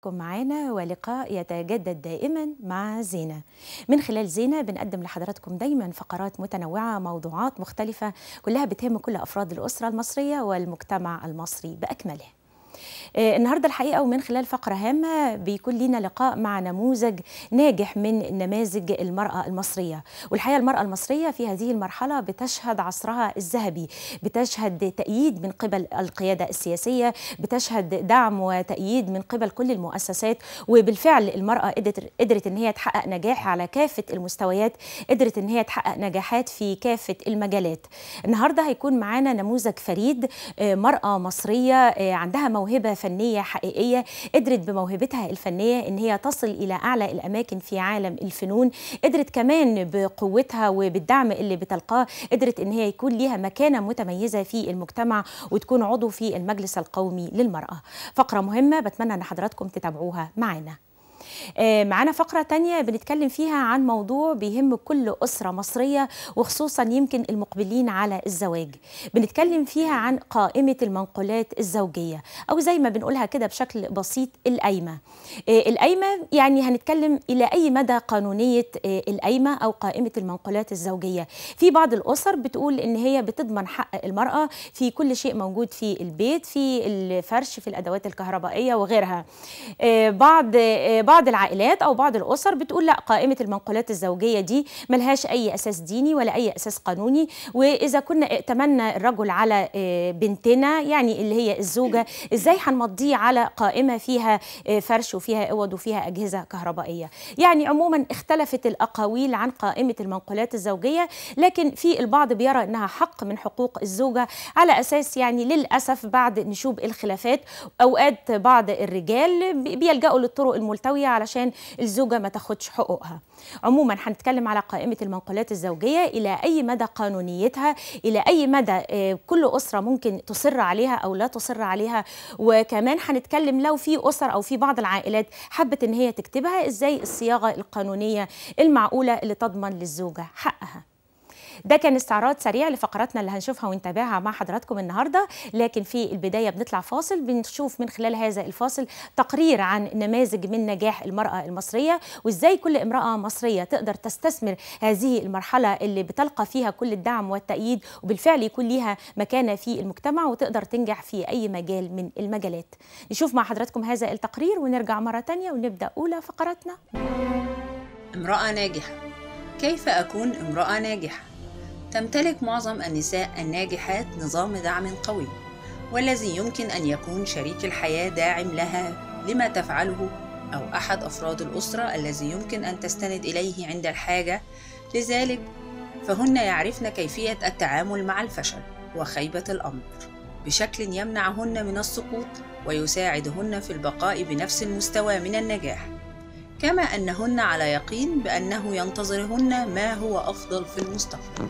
كن معانا ولقاء يتجدد دائما مع زينة من خلال زينة بنقدم لحضراتكم دايما فقرات متنوعة موضوعات مختلفة كلها بتهم كل أفراد الأسرة المصرية والمجتمع المصري بأكمله آه، النهارده الحقيقه ومن خلال فقره هامه بيكون لينا لقاء مع نموذج ناجح من نماذج المراه المصريه والحقيقه المراه المصريه في هذه المرحله بتشهد عصرها الذهبي بتشهد تأييد من قبل القياده السياسيه بتشهد دعم وتأييد من قبل كل المؤسسات وبالفعل المراه قدرت قدرت ان هي تحقق نجاح على كافه المستويات قدرت ان هي تحقق نجاحات في كافه المجالات النهارده هيكون معانا نموذج فريد آه، مراه مصريه آه، عندها موهبه فنية حقيقية قدرت بموهبتها الفنية إن هي تصل إلى أعلى الأماكن في عالم الفنون قدرت كمان بقوتها وبالدعم اللي بتلقاه قدرت إن هي يكون ليها مكانة متميزة في المجتمع وتكون عضو في المجلس القومي للمرأة فقرة مهمة بتمنى أن حضراتكم تتابعوها معنا آه، معانا فقرة تانية بنتكلم فيها عن موضوع بيهم كل أسرة مصرية وخصوصا يمكن المقبلين على الزواج بنتكلم فيها عن قائمة المنقولات الزوجية أو زي ما بنقولها كده بشكل بسيط القايمة آه، القايمة يعني هنتكلم إلى أي مدى قانونية آه، القايمة أو قائمة المنقولات الزوجية في بعض الأسر بتقول إن هي بتضمن حق المرأة في كل شيء موجود في البيت في الفرش في الأدوات الكهربائية وغيرها بعض بعض العائلات أو بعض الأسر بتقول لا قائمة المنقولات الزوجية دي ملهاش أي أساس ديني ولا أي أساس قانوني وإذا كنا ائتمنا الرجل على آه، بنتنا يعني اللي هي الزوجة إزاي هنمضيه على قائمة فيها آه، فرش وفيها أوض وفيها أجهزة كهربائية يعني عموما اختلفت الأقاويل عن قائمة المنقولات الزوجية لكن في البعض بيرى أنها حق من حقوق الزوجة على أساس يعني للأسف بعد نشوب الخلافات أوقات بعض الرجال بيلجأوا للطرق الملتوية علشان الزوجه ما تاخدش حقوقها عموما هنتكلم على قائمه المنقولات الزوجيه الى اي مدى قانونيتها الى اي مدى آه، كل اسره ممكن تصر عليها او لا تصر عليها وكمان هنتكلم لو في اسر او في بعض العائلات حبت ان هي تكتبها ازاي الصياغه القانونيه المعقوله اللي تضمن للزوجه حقها ده كان استعراض سريع لفقراتنا اللي هنشوفها ونتابعها مع حضراتكم النهارده لكن في البدايه بنطلع فاصل بنشوف من خلال هذا الفاصل تقرير عن نماذج من نجاح المراه المصريه وازاي كل امراه مصريه تقدر تستثمر هذه المرحله اللي بتلقى فيها كل الدعم والتأييد وبالفعل يكون ليها مكانه في المجتمع وتقدر تنجح في اي مجال من المجالات نشوف مع حضراتكم هذا التقرير ونرجع مره تانية ونبدا اولى فقراتنا امراه ناجحه كيف اكون امراه ناجحه تمتلك معظم النساء الناجحات نظام دعم قوي والذي يمكن ان يكون شريك الحياه داعم لها لما تفعله او احد افراد الاسره الذي يمكن ان تستند اليه عند الحاجه لذلك فهن يعرفن كيفيه التعامل مع الفشل وخيبه الامر بشكل يمنعهن من السقوط ويساعدهن في البقاء بنفس المستوى من النجاح كما انهن على يقين بانه ينتظرهن ما هو افضل في المستقبل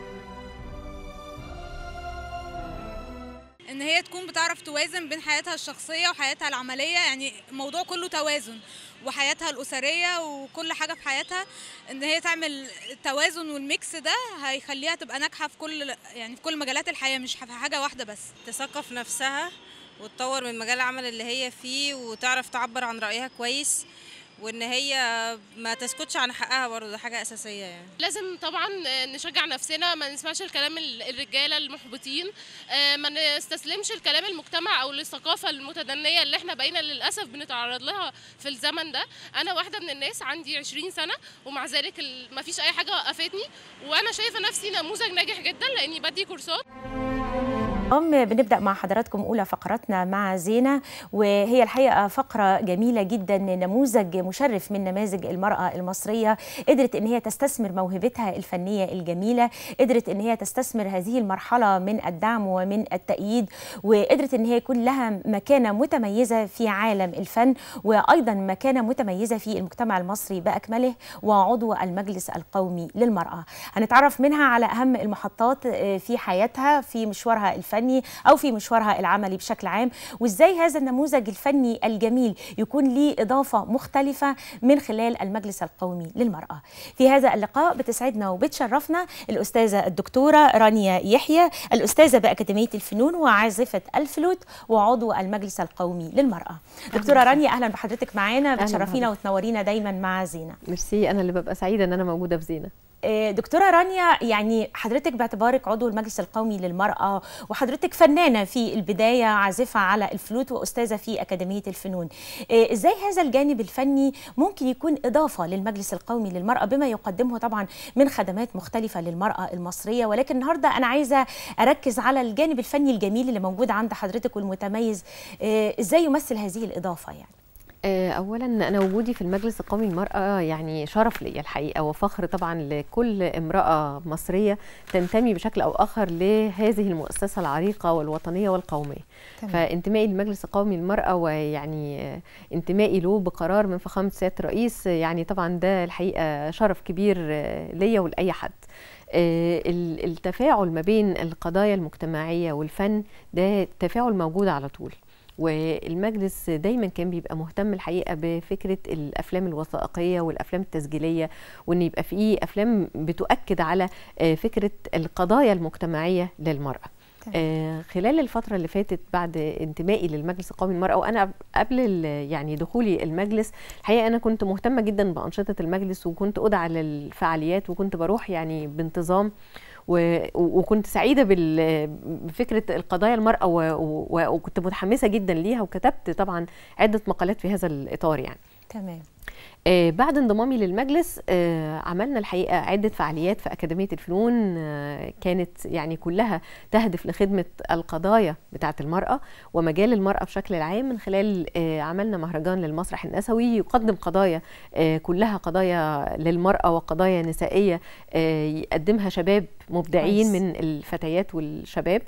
ان هي تكون بتعرف توازن بين حياتها الشخصيه وحياتها العمليه يعني الموضوع كله توازن وحياتها الاسريه وكل حاجه في حياتها ان هي تعمل التوازن والميكس ده هيخليها تبقى ناجحه في كل يعني في كل مجالات الحياه مش في حاجه واحده بس تثقف نفسها وتطور من مجال العمل اللي هي فيه وتعرف تعبر عن رايها كويس وان هي ما تسكتش عن حقها برضه ده حاجه اساسيه يعني لازم طبعا نشجع نفسنا ما نسمعش الكلام الرجاله المحبطين آه، ما نستسلمش لكلام المجتمع او للثقافه المتدنيه اللي احنا بقينا للاسف بنتعرض لها في الزمن ده انا واحده من الناس عندي 20 سنه ومع ذلك ما فيش اي حاجه وقفتني وانا شايفه نفسي نموذج ناجح جدا لاني بدي كورسات اليوم بنبدأ مع حضراتكم أولى فقراتنا مع زينة وهي الحقيقة فقرة جميلة جدا نموذج مشرف من نماذج المرأة المصرية قدرت إن هي تستثمر موهبتها الفنية الجميلة قدرت إن هي تستثمر هذه المرحلة من الدعم ومن التأييد وقدرت إن هي يكون لها مكانة متميزة في عالم الفن وأيضا مكانة متميزة في المجتمع المصري بأكمله وعضو المجلس القومي للمرأة هنتعرف منها على أهم المحطات آه، في حياتها في مشوارها الفني الفني او في مشوارها العملي بشكل عام وازاي هذا النموذج الفني الجميل يكون ليه اضافه مختلفه من خلال المجلس القومي للمراه في هذا اللقاء بتسعدنا وبتشرفنا الاستاذه الدكتوره رانيا يحيى الاستاذه باكاديميه الفنون وعازفه الفلوت وعضو المجلس القومي للمراه دكتوره رانيا اهلا بحضرتك معانا بتشرفينا وتنورينا دايما مع زينه ميرسي انا اللي ببقى سعيده ان انا موجوده في زينه آه، دكتوره رانيا يعني حضرتك باعتبارك عضو المجلس القومي للمراه وحضرتك فنانه في البدايه عازفه على الفلوت واستاذه في اكاديميه الفنون آه، ازاي هذا الجانب الفني ممكن يكون اضافه للمجلس القومي للمراه بما يقدمه طبعا من خدمات مختلفه للمراه المصريه ولكن النهارده انا عايزه اركز على الجانب الفني الجميل اللي موجود عند حضرتك والمتميز آه، ازاي يمثل هذه الاضافه يعني آه، اولا انا وجودي في المجلس القومي للمراه يعني شرف ليا الحقيقه وفخر طبعا لكل امراه مصريه تنتمي بشكل او اخر لهذه المؤسسه العريقه والوطنيه والقوميه تمام. فانتمائي للمجلس القومي للمراه ويعني انتمائي له بقرار من فخامه سياده الرئيس يعني طبعا ده الحقيقه شرف كبير ليا ولاي حد آه، التفاعل ما بين القضايا المجتمعيه والفن ده تفاعل موجود على طول والمجلس دايما كان بيبقى مهتم الحقيقه بفكره الافلام الوثائقيه والافلام التسجيليه وان يبقى فيه افلام بتؤكد على آه، فكره القضايا المجتمعيه للمراه آه خلال الفتره اللي فاتت بعد انتمائي للمجلس القومي للمراه وانا قبل يعني دخولي المجلس الحقيقه انا كنت مهتمه جدا بانشطه المجلس وكنت ادعى للفعاليات وكنت بروح يعني بانتظام وكنت سعيده بفكره القضايا المراه وكنت متحمسه جدا ليها وكتبت طبعا عده مقالات في هذا الاطار يعني تمام آه، بعد انضمامي للمجلس آه، عملنا الحقيقه عده فعاليات في اكاديميه الفنون آه، كانت يعني كلها تهدف لخدمه القضايا بتاعه المراه ومجال المراه بشكل عام من خلال عملنا مهرجان للمسرح النسوي يقدم قضايا كلها قضايا للمراه وقضايا نسائيه يقدمها شباب مبدعين من الفتيات والشباب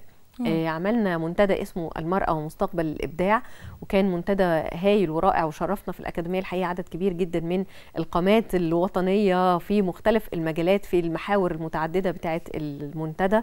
آه عملنا منتدى اسمه المرأة ومستقبل الإبداع وكان منتدى هايل ورائع وشرفنا في الأكاديمية الحقيقة عدد كبير جدا من القامات الوطنية في مختلف المجالات في المحاور المتعددة بتاعة المنتدى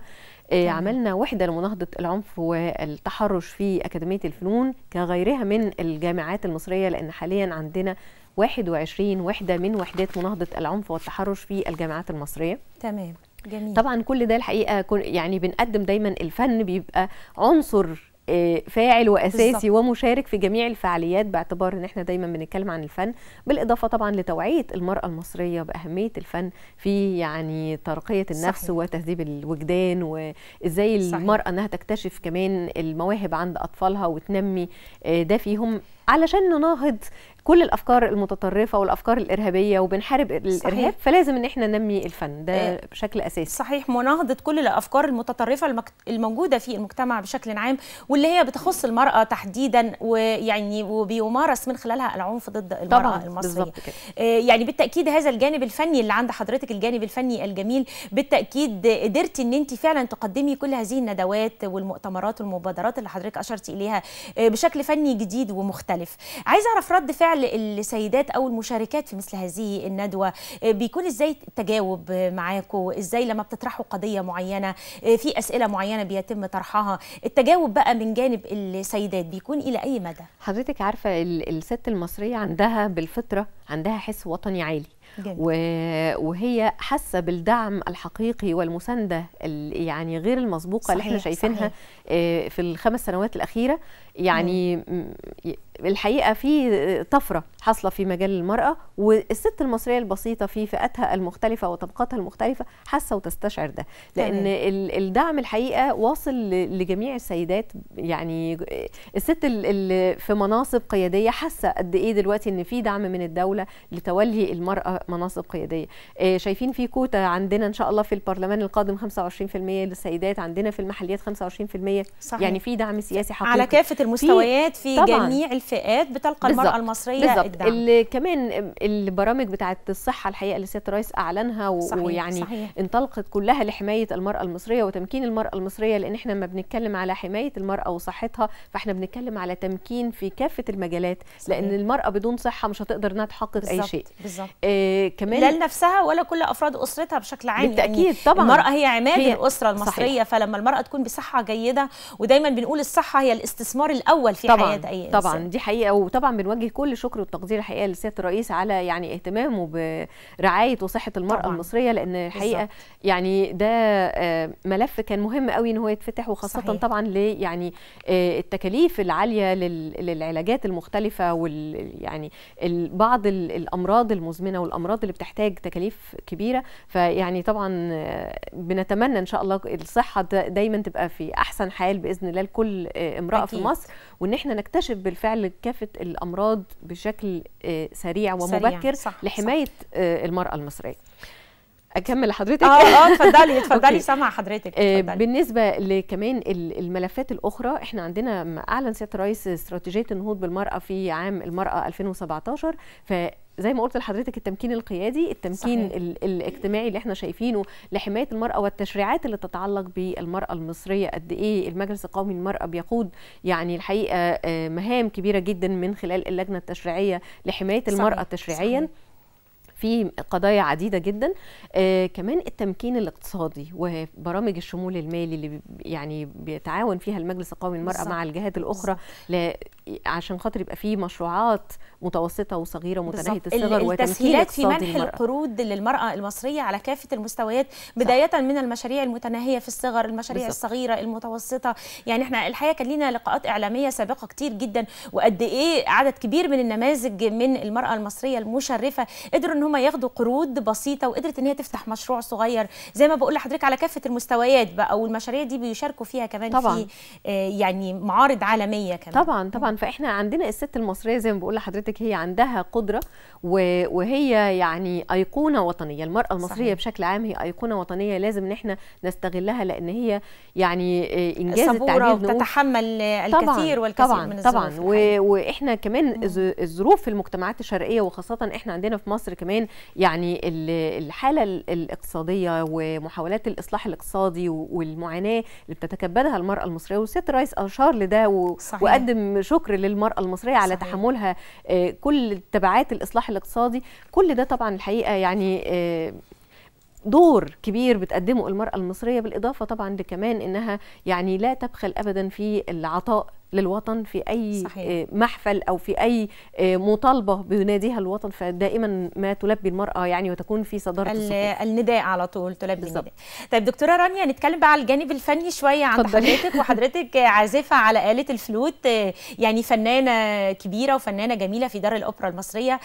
آه عملنا وحدة لمناهضة العنف والتحرش في أكاديمية الفنون كغيرها من الجامعات المصرية لأن حاليا عندنا 21 وحدة من وحدات مناهضة العنف والتحرش في الجامعات المصرية تمام جميل. طبعا كل ده الحقيقه يعني بنقدم دايما الفن بيبقى عنصر آه، فاعل واساسي بالزبط. ومشارك في جميع الفعاليات باعتبار ان احنا دايما بنتكلم عن الفن بالاضافه طبعا لتوعيه المراه المصريه باهميه الفن في يعني ترقيه النفس صحيح. وتهذيب الوجدان وازاي المراه انها تكتشف كمان المواهب عند اطفالها وتنمي آه، ده فيهم علشان نناهض كل الافكار المتطرفه والافكار الارهابيه وبنحارب الارهاب صحيح. فلازم ان احنا ننمي الفن ده إيه. بشكل اساسي صحيح مناهضه كل الافكار المتطرفه الموجوده في المجتمع بشكل عام واللي هي بتخص المراه تحديدا ويعني وبيمارس من خلالها العنف ضد المراه طبعا المصريه كده. إيه يعني بالتاكيد هذا الجانب الفني اللي عند حضرتك الجانب الفني الجميل بالتاكيد قدرتي ان انت فعلا تقدمي كل هذه الندوات والمؤتمرات والمبادرات اللي حضرتك اشرتي اليها آه، بشكل فني جديد ومختلف عايزه اعرف رد فعل فعل السيدات او المشاركات في مثل هذه الندوه آه، بيكون ازاي التجاوب معاكم ازاي لما بتطرحوا قضيه معينه آه، في اسئله معينه بيتم طرحها التجاوب بقى من جانب السيدات بيكون الى اي مدى حضرتك عارفه الست المصريه عندها بالفطره عندها حس وطني عالي جميل. وهي حاسه بالدعم الحقيقي والمسانده يعني غير المسبوقه اللي احنا شايفينها صحيح. آه، في الخمس سنوات الاخيره يعني م. الحقيقه في طفره حاصله في مجال المراه والست المصريه البسيطه في فئاتها المختلفه وطبقاتها المختلفه حاسه وتستشعر ده لان تمام. الدعم الحقيقه واصل لجميع السيدات يعني الست اللي في مناصب قياديه حاسه قد ايه دلوقتي ان في دعم من الدوله لتولي المراه مناصب قياديه آه، شايفين في كوتا عندنا ان شاء الله في البرلمان القادم 25% للسيدات عندنا في المحليات 25% صحيح. يعني في دعم سياسي حقيقي على كافه المستويات في, في جميع الفئات بتلقى بالزبط. المراه المصريه بالزبط. الدعم اللي كمان البرامج بتاعه الصحه الحقيقه اللي سياده الرئيس اعلنها صحيح. ويعني صحيح. انطلقت كلها لحمايه المراه المصريه وتمكين المراه المصريه لان احنا لما بنتكلم على حمايه المراه وصحتها فاحنا بنتكلم على تمكين في كافه المجالات صحيح. لان المراه بدون صحه مش هتقدر انها تحقق اي شيء بالزبط. آه كمان لا لنفسها ولا كل افراد اسرتها بشكل عام بالتاكيد يعني طبعا المراه هي عماد هي الاسره المصريه صحيح. فلما المراه تكون بصحه جيده ودايما بنقول الصحه هي الاستثمار الاول في طبعًا حياه اي طبعا دي حقيقه وطبعا بنوجه كل شكر والتقدير الحقيقه لسياده الرئيس على يعني اهتمامه برعايه وصحه المراه طبعًا. المصريه لان الحقيقه بالزبط. يعني ده آه، ملف كان مهم قوي ان هو يتفتح وخاصه صحيح. طبعا ل يعني آه، التكاليف العاليه للعلاجات المختلفه وال يعني بعض الامراض المزمنه والامراض الامراض اللي بتحتاج تكاليف كبيره فيعني طبعا آه، بنتمنى ان شاء الله الصحه دايما تبقى في احسن حال باذن الله لكل آه، امراه أكيد. في مصر وان احنا نكتشف بالفعل كافه الامراض بشكل آه، سريع ومبكر سريع. صح. لحمايه صح. المراه المصريه اكمل لحضرتك اه اه اتفضلي اتفضلي سامعه حضرتك اتفضلي. بالنسبه لكمان الملفات الاخرى احنا عندنا اعلن سياده الرئيس استراتيجيه النهوض بالمراه في عام المراه 2017 ف زي ما قلت لحضرتك التمكين القيادي التمكين صحيح. الاجتماعي اللي احنا شايفينه لحمايه المراه والتشريعات اللي تتعلق بالمراه المصريه قد ايه المجلس القومي للمراه بيقود يعني الحقيقه آه، مهام كبيره جدا من خلال اللجنه التشريعيه لحمايه صحيح. المراه تشريعيا صحيح. في قضايا عديده جدا آه كمان التمكين الاقتصادي وبرامج الشمول المالي اللي يعني بيتعاون فيها المجلس القومي للمراه مع الجهات الاخرى ل... عشان خاطر يبقى في مشروعات متوسطه وصغيره ومتناهيه الصغر التسهيلات في منح القروض للمراه المصريه على كافه المستويات بدايه صح. من المشاريع المتناهيه في الصغر المشاريع بالزبط. الصغيره المتوسطه يعني احنا الحقيقه كان لينا لقاءات اعلاميه سابقه كتير جدا وقد ايه عدد كبير من النماذج من المراه المصريه المشرفه قدروا ان هم ياخدوا قروض بسيطه وقدرت ان هي تفتح مشروع صغير زي ما بقول لحضرتك على كافه المستويات بقى والمشاريع دي بيشاركوا فيها كمان طبعا. في آه، يعني معارض عالميه كمان طبعا طبعا فاحنا عندنا الست المصريه زي ما بقول لحضرتك حضرتك هي عندها قدره وهي يعني ايقونه وطنيه المراه المصريه صحيح. بشكل عام هي ايقونه وطنيه لازم ان احنا نستغلها لان هي يعني آه، انجاز التعبير وتتحمل الكثير والكثير طبعا من الظروف طبعا طبعا واحنا كمان الظروف في المجتمعات الشرقيه وخاصه احنا عندنا في مصر كمان يعني الحاله الاقتصاديه ومحاولات الاصلاح الاقتصادي والمعاناه اللي بتتكبدها المراه المصريه والست رئيس اشار لده وقدم شكر للمراه المصريه على صحيح. تحملها آه، كل تبعات الاصلاح الاقتصادي كل ده طبعا الحقيقه يعني آه، دور كبير بتقدمه المرأة المصرية بالإضافة طبعا لكمان إنها يعني لا تبخل أبدا في العطاء للوطن في اي صحيح. آه، محفل او في اي آه، مطالبه بيناديها الوطن فدائما ما تلبي المراه يعني وتكون في صداره الصفوف النداء على طول تلبي النداء طيب دكتوره رانيا نتكلم بقى على الجانب الفني شويه عند حضرتك وحضرتك عازفه على اله الفلوت آه، يعني فنانه كبيره وفنانه جميله في دار الاوبرا المصريه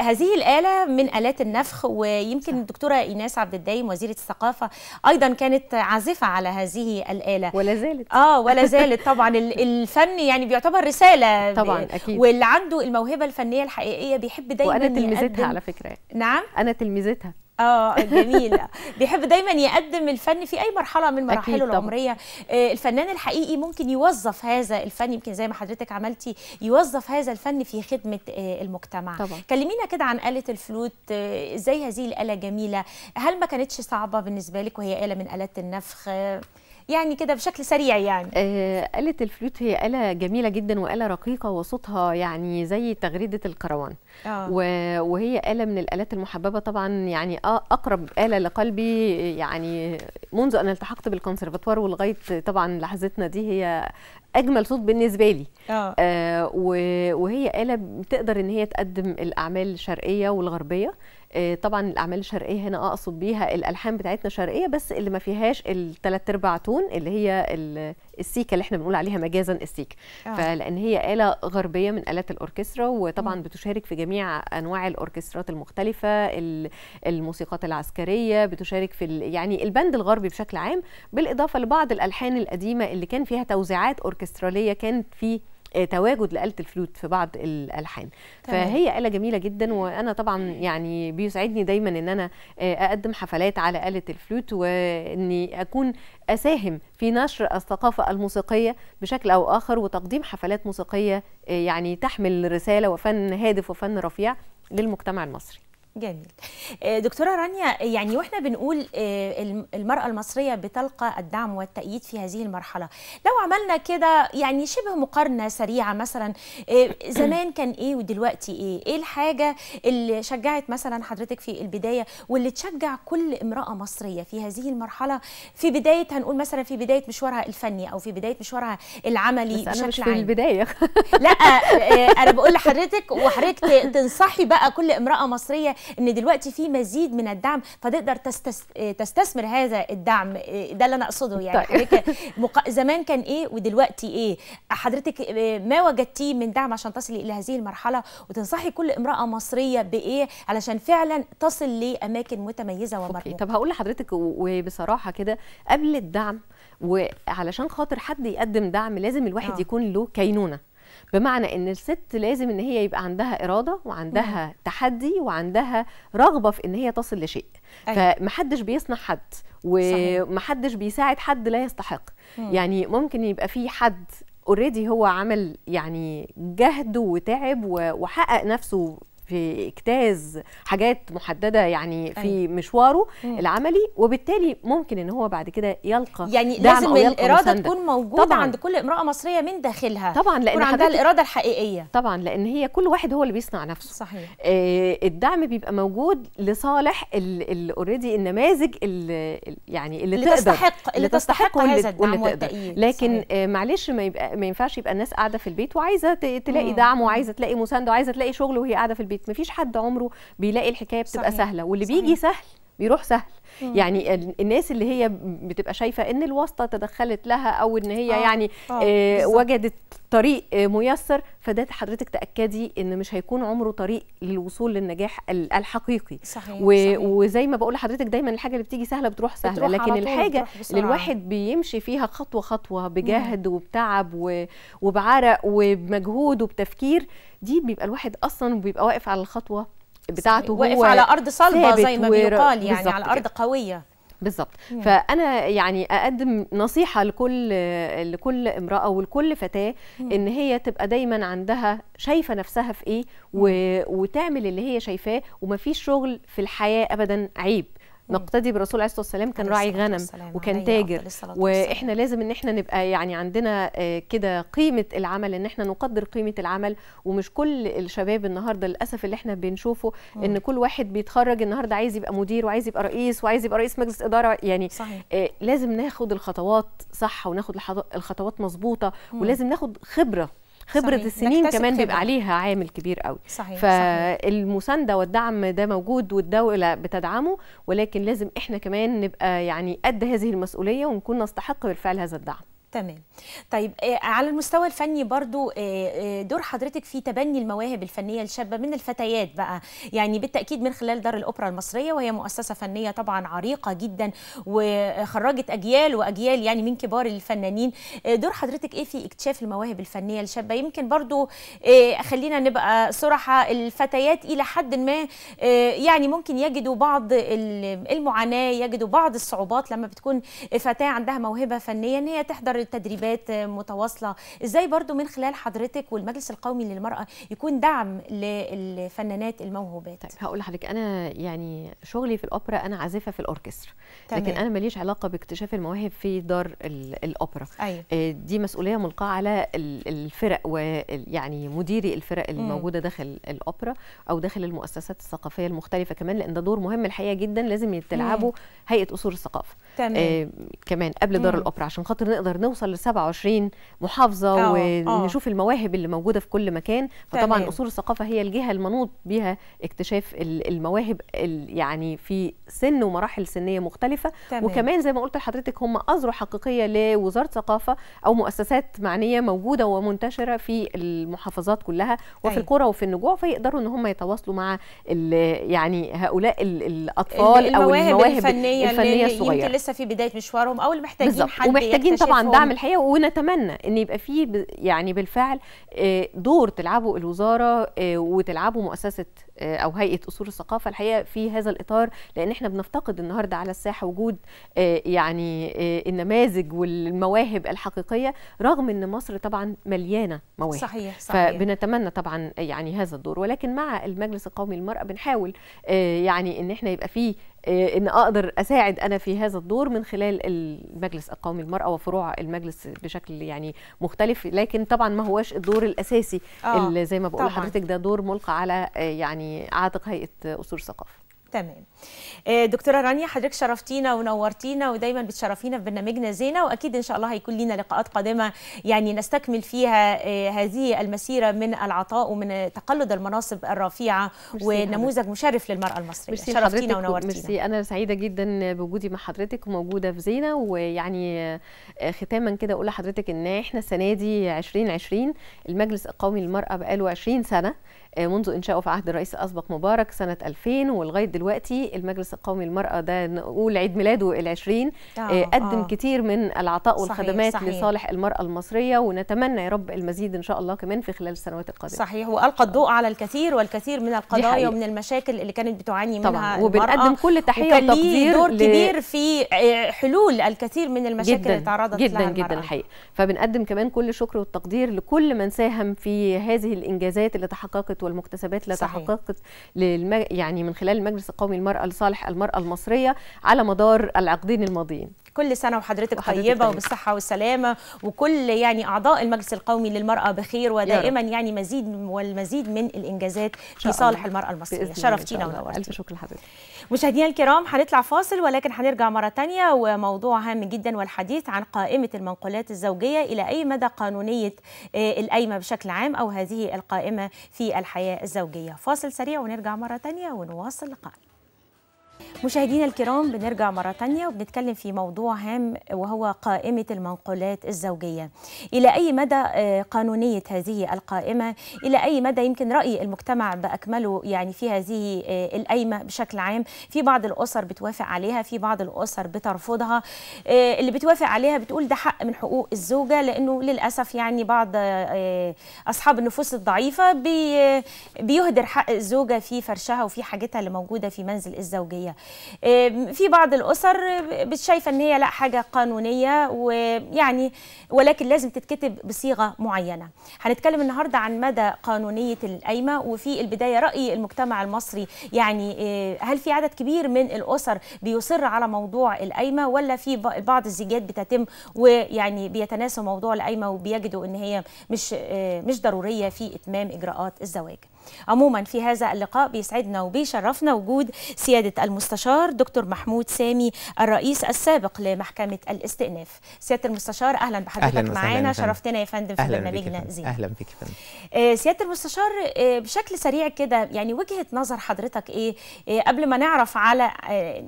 هذه الاله من الات النفخ ويمكن صح. الدكتوره ايناس عبد الدايم وزيره الثقافه ايضا كانت عازفه على هذه الاله ولا زالت اه ولا زالت طبعا الفن الفن يعني بيعتبر رساله طبعا اكيد واللي عنده الموهبه الفنيه الحقيقيه بيحب دايما وانا تلميذتها على فكره نعم انا تلميذتها اه جميله بيحب دايما يقدم الفن في اي مرحله من مراحله العمريه آه، الفنان الحقيقي ممكن يوظف هذا الفن يمكن زي ما حضرتك عملتي يوظف هذا الفن في خدمه آه، المجتمع طبعا. كلمينا كده عن آلة الفلوت ازاي آه، هذه الآلة جميله هل ما كانتش صعبه بالنسبه لك وهي آلة من آلات النفخ يعني كده بشكل سريع يعني آه آلة الفلوت هي آلة جميلة جدا وآلة رقيقة وصوتها يعني زي تغريدة الكروان آه. وهي آلة من الآلات المحببة طبعا يعني أقرب آلة لقلبي يعني منذ أن التحقت بالكونسرفاتوار ولغاية طبعا لحظتنا دي هي اجمل صوت بالنسبه لي آه. آه وهي اله بتقدر ان هي تقدم الاعمال الشرقيه والغربيه آه، طبعا الاعمال الشرقيه هنا اقصد بيها الالحان بتاعتنا شرقيه بس اللي ما فيهاش الثلاث ارباع تون اللي هي السيكا اللي احنا بنقول عليها مجازا السيكا آه. فلان هي اله غربيه من الات الاوركسترا وطبعا م. بتشارك في جميع انواع الاوركسترات المختلفه الموسيقات العسكريه بتشارك في يعني البند الغربي بشكل عام بالاضافه لبعض الالحان القديمه اللي كان فيها توزيعات اوركستراليه كانت في آه، تواجد لآلة الفلوت في بعض الألحان تمام. فهي آلة جميلة جدا وأنا طبعا يعني بيسعدني دايما إن أنا آه، أقدم حفلات على آلة الفلوت وإني أكون أساهم في نشر الثقافة الموسيقية بشكل أو آخر وتقديم حفلات موسيقية آه، يعني تحمل رسالة وفن هادف وفن رفيع للمجتمع المصري جميل آه، دكتورة رانيا يعني واحنا بنقول آه، المرأة المصرية بتلقى الدعم والتأييد في هذه المرحلة لو عملنا كده يعني شبه مقارنة سريعة مثلا آه، زمان كان ايه ودلوقتي ايه ايه الحاجة اللي شجعت مثلا حضرتك في البداية واللي تشجع كل امرأة مصرية في هذه المرحلة في بداية هنقول مثلا في بداية مشوارها الفني او في بداية مشوارها العملي بس أنا مش في عام. البداية لا انا بقول لحضرتك وحضرتك تنصحي بقى كل امرأة مصرية ان دلوقتي في مزيد من الدعم فتقدر تستثمر هذا الدعم ده اللي انا اقصده يعني طيب. حضرتك مق... زمان كان ايه ودلوقتي ايه حضرتك ما وجدتيه من دعم عشان تصلي الى هذه المرحله وتنصحي كل امراه مصريه بايه علشان فعلا تصل لاماكن متميزه ومرموقه طب هقول لحضرتك وبصراحه كده قبل الدعم وعلشان خاطر حد يقدم دعم لازم الواحد أوه. يكون له كينونه بمعنى ان الست لازم ان هي يبقى عندها اراده وعندها مم. تحدي وعندها رغبه في ان هي تصل لشيء أي. أيوة. فمحدش بيصنع حد ومحدش بيساعد حد لا يستحق مم. يعني ممكن يبقى في حد اوريدي هو عمل يعني جهد وتعب وحقق نفسه في اجتاز حاجات محدده يعني في أيه. مشواره مم. العملي وبالتالي ممكن ان هو بعد كده يلقى يعني دعم لازم الاراده مسندة. تكون موجوده طبعا. عند كل امراه مصريه من داخلها طبعا لان عندها حاجات... الاراده الحقيقيه طبعا لان هي كل واحد هو اللي بيصنع نفسه صحيح آه، الدعم بيبقى موجود لصالح الاوريدي النماذج اللي يعني اللي, اللي تقدر تستحق اللي تستحق هذا الدعم والتأييد لكن آه، معلش ما يبقى ما ينفعش يبقى الناس قاعده في البيت وعايزه تلاقي مم. دعم وعايزه تلاقي مسانده وعايزه تلاقي شغل وهي قاعده في البيت البيت مفيش حد عمره بيلاقي الحكايه بتبقى صحيح. سهله واللي صحيح. بيجي سهل بيروح سهل مم. يعني الناس اللي هي بتبقى شايفه ان الواسطه تدخلت لها او ان هي آه. يعني آه. آه وجدت طريق آه، ميسر فده حضرتك تاكدي ان مش هيكون عمره طريق للوصول للنجاح الحقيقي صحيح. و... صحيح. وزي ما بقول لحضرتك دايما الحاجه اللي بتيجي سهله بتروح سهله بتروح لكن الحاجه اللي الواحد بيمشي فيها خطوه خطوه بجهد مم. وبتعب و... وبعرق وبمجهود وبتفكير دي بيبقى الواحد اصلا بيبقى واقف على الخطوه بتاعته هو على ارض صلبه زي ما بيقال يعني على ارض قويه بالظبط فانا يعني اقدم نصيحه لكل لكل امراه ولكل فتاه ان هي تبقى دايما عندها شايفه نفسها في ايه و... وتعمل اللي هي شايفاه ومفيش شغل في الحياه ابدا عيب نقتدي بالرسول عليه الصلاه والسلام كان راعي غنم وكان تاجر واحنا لازم ان احنا نبقى يعني عندنا آه، كده قيمه العمل ان احنا نقدر قيمه العمل ومش كل الشباب النهارده للاسف اللي احنا بنشوفه مم. ان كل واحد بيتخرج النهارده عايز يبقى مدير وعايز يبقى رئيس وعايز يبقى رئيس مجلس اداره يعني صحيح. آه، لازم ناخد الخطوات صح وناخد الخطوات مظبوطه ولازم ناخد خبره خبره صحيح. السنين كمان بيبقى عليها عامل كبير قوي صحيح. فالمسانده والدعم ده موجود والدوله بتدعمه ولكن لازم احنا كمان نبقى يعني قد هذه المسؤوليه ونكون نستحق بالفعل هذا الدعم تمام طيب آه، على المستوى الفني برضو آه، آه، دور حضرتك في تبني المواهب الفنيه الشابه من الفتيات بقى يعني بالتاكيد من خلال دار الاوبرا المصريه وهي مؤسسه فنيه طبعا عريقه جدا وخرجت اجيال واجيال يعني من كبار الفنانين دور حضرتك ايه في اكتشاف المواهب الفنيه الشابه يمكن برضو خلينا نبقى صراحه الفتيات الى حد ما يعني ممكن يجدوا بعض المعاناه يجدوا بعض الصعوبات لما بتكون فتاه عندها موهبه فنيه ان هي تحضر تدريبات متواصله ازاي برضو من خلال حضرتك والمجلس القومي للمراه يكون دعم للفنانات الموهوبات طيب هقول لحضرتك انا يعني شغلي في الاوبرا انا عازفه في الاوركسترا لكن انا ماليش علاقه باكتشاف المواهب في دار الاوبرا أيوة. آه، دي مسؤوليه ملقاه على الفرق ويعني مديري الفرق الموجوده داخل الاوبرا او داخل المؤسسات الثقافيه المختلفه كمان لان ده دور مهم الحقيقه جدا لازم تلعبه هيئه اصول الثقافه تمام. آه كمان قبل دار الاوبرا عشان خاطر نقدر نوصل نوصل ل 27 محافظه أوه. آه. ونشوف أوه. المواهب اللي موجوده في كل مكان فطبعا تمام. اصول الثقافه هي الجهه المنوط بها اكتشاف المواهب يعني في سن ومراحل سنيه مختلفه تمام. وكمان زي ما قلت لحضرتك هم اذرع حقيقيه لوزاره ثقافه او مؤسسات معنيه موجوده ومنتشره في المحافظات كلها وفي أي. طيب. القرى وفي النجوع فيقدروا ان هم يتواصلوا مع يعني هؤلاء الاطفال المواهب او المواهب الفنيه الفنيه الصغيره يمكن لسه في بدايه مشوارهم او اللي محتاجين بالزبط. حد ومحتاجين طبعا دعم دعم الحقيقه ونتمنى ان يبقى فيه يعني بالفعل آه، دور تلعبه الوزاره آه، وتلعبه مؤسسه آه، او هيئه اصول الثقافه الحقيقه في هذا الاطار لان احنا بنفتقد النهارده على الساحه وجود آه، يعني آه، النماذج والمواهب الحقيقيه رغم ان مصر طبعا مليانه مواهب صحيح صحيح فبنتمنى طبعا يعني هذا الدور ولكن مع المجلس القومي للمراه بنحاول يعني ان احنا يبقى فيه ان اقدر اساعد انا في هذا الدور من خلال المجلس القومي للمراه وفروع المجلس بشكل يعني مختلف لكن طبعا ما هوش الدور الاساسي اللي زي ما بقول لحضرتك ده دور ملقى على يعني يعني عاتق هيئه اصول ثقافه تمام آه، دكتوره رانيا حضرتك شرفتينا ونورتينا ودايما بتشرفينا في برنامجنا زينه واكيد ان شاء الله هيكون لينا لقاءات قادمه يعني نستكمل فيها آه، هذه المسيره من العطاء ومن تقلد المناصب الرفيعه ونموذج مشرف للمراه المصريه شرفتينا ونورتينا ميرسي انا سعيده جدا بوجودي مع حضرتك وموجوده في زينه ويعني آه، ختاما كده اقول لحضرتك ان احنا السنه دي 2020 المجلس القومي للمراه بقاله 20 سنه منذ انشائه في عهد الرئيس الاسبق مبارك سنه 2000 ولغايه دلوقتي المجلس القومي للمرأة ده نقول عيد ميلاده العشرين آه, آه،, آه. قدم آه. كتير من العطاء والخدمات صحيح. صحيح. لصالح المرأة المصرية ونتمنى يا رب المزيد إن شاء الله كمان في خلال السنوات القادمة صحيح وألقى الضوء على الكثير والكثير من القضايا ومن المشاكل اللي كانت بتعاني منها طبعا وبنقدم كل تحية وتقدير دور ل... كبير في آه، حلول الكثير من المشاكل جداً اللي تعرضت جدا لها جدا الحقيقة فبنقدم كمان كل الشكر والتقدير لكل من ساهم في هذه الإنجازات اللي تحققت والمكتسبات اللي تحققت للم... يعني من خلال المجلس القومي للمرأة المرأة لصالح المرأة المصرية على مدار العقدين الماضيين كل سنه وحضرتك, وحضرتك طيبه وبالصحه والسلامه وكل يعني اعضاء المجلس القومي للمراه بخير ودائما يعني مزيد والمزيد من الانجازات في صالح المراه المصريه شرفتينا ونورتينا الف شكر لحضرتك مشاهدينا الكرام هنطلع فاصل ولكن هنرجع مره ثانيه وموضوع هام جدا والحديث عن قائمه المنقولات الزوجيه الى اي مدى قانونيه آه، القايمه بشكل عام او هذه القائمه في الحياه الزوجيه فاصل سريع ونرجع مره ثانيه ونواصل لقاءنا مشاهدينا الكرام بنرجع مرة تانية وبنتكلم في موضوع هام وهو قائمة المنقولات الزوجية إلى أي مدى آه، قانونية هذه القائمة إلى أي مدى يمكن رأي المجتمع بأكمله يعني في هذه آه، القايمة بشكل عام في بعض الأسر بتوافق عليها في بعض الأسر بترفضها آه، اللي بتوافق عليها بتقول ده حق من حقوق الزوجة لأنه للأسف يعني بعض أصحاب النفوس الضعيفة بيهدر حق الزوجة في فرشها وفي حاجتها اللي موجودة في منزل الزوجية الحقيقه في بعض الاسر شايفه ان هي لا حاجه قانونيه ويعني ولكن لازم تتكتب بصيغه معينه هنتكلم النهارده عن مدى قانونيه القايمه وفي البدايه راي المجتمع المصري يعني آه، هل في عدد كبير من الاسر بيصر على موضوع القايمه ولا في بعض الزيجات بتتم ويعني بيتناسوا موضوع القايمه وبيجدوا ان هي مش آه، مش ضروريه في اتمام اجراءات الزواج عموما في هذا اللقاء بيسعدنا وبيشرفنا وجود سيادة المستشار دكتور محمود سامي الرئيس السابق لمحكمة الاستئناف سيادة المستشار أهلا بحضرتك معانا شرفتنا يا فندم في برنامجنا زين أهلا بك يا فندم آه، سيادة المستشار آه، بشكل سريع كده يعني وجهة نظر حضرتك إيه آه، قبل ما نعرف على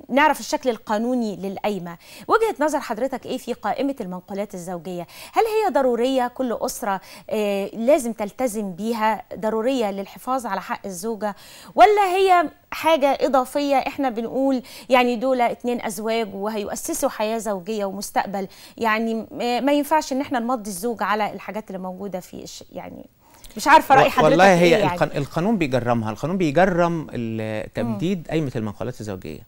نعرف الشكل القانوني للقايمة وجهة نظر حضرتك إيه في قائمة المنقولات الزوجية هل هي ضرورية كل أسرة لازم تلتزم بيها ضرورية للحفاظ الحفاظ على حق الزوجة ولا هي حاجة إضافية إحنا بنقول يعني دول اتنين أزواج وهيؤسسوا حياة زوجية ومستقبل يعني ما ينفعش إن إحنا نمضي الزوج على الحاجات اللي موجودة في يعني مش عارفه راي حضرتك والله هي إيه يعني؟ القانون بيجرمها القانون بيجرم تمديد قايمه المقالات الزوجيه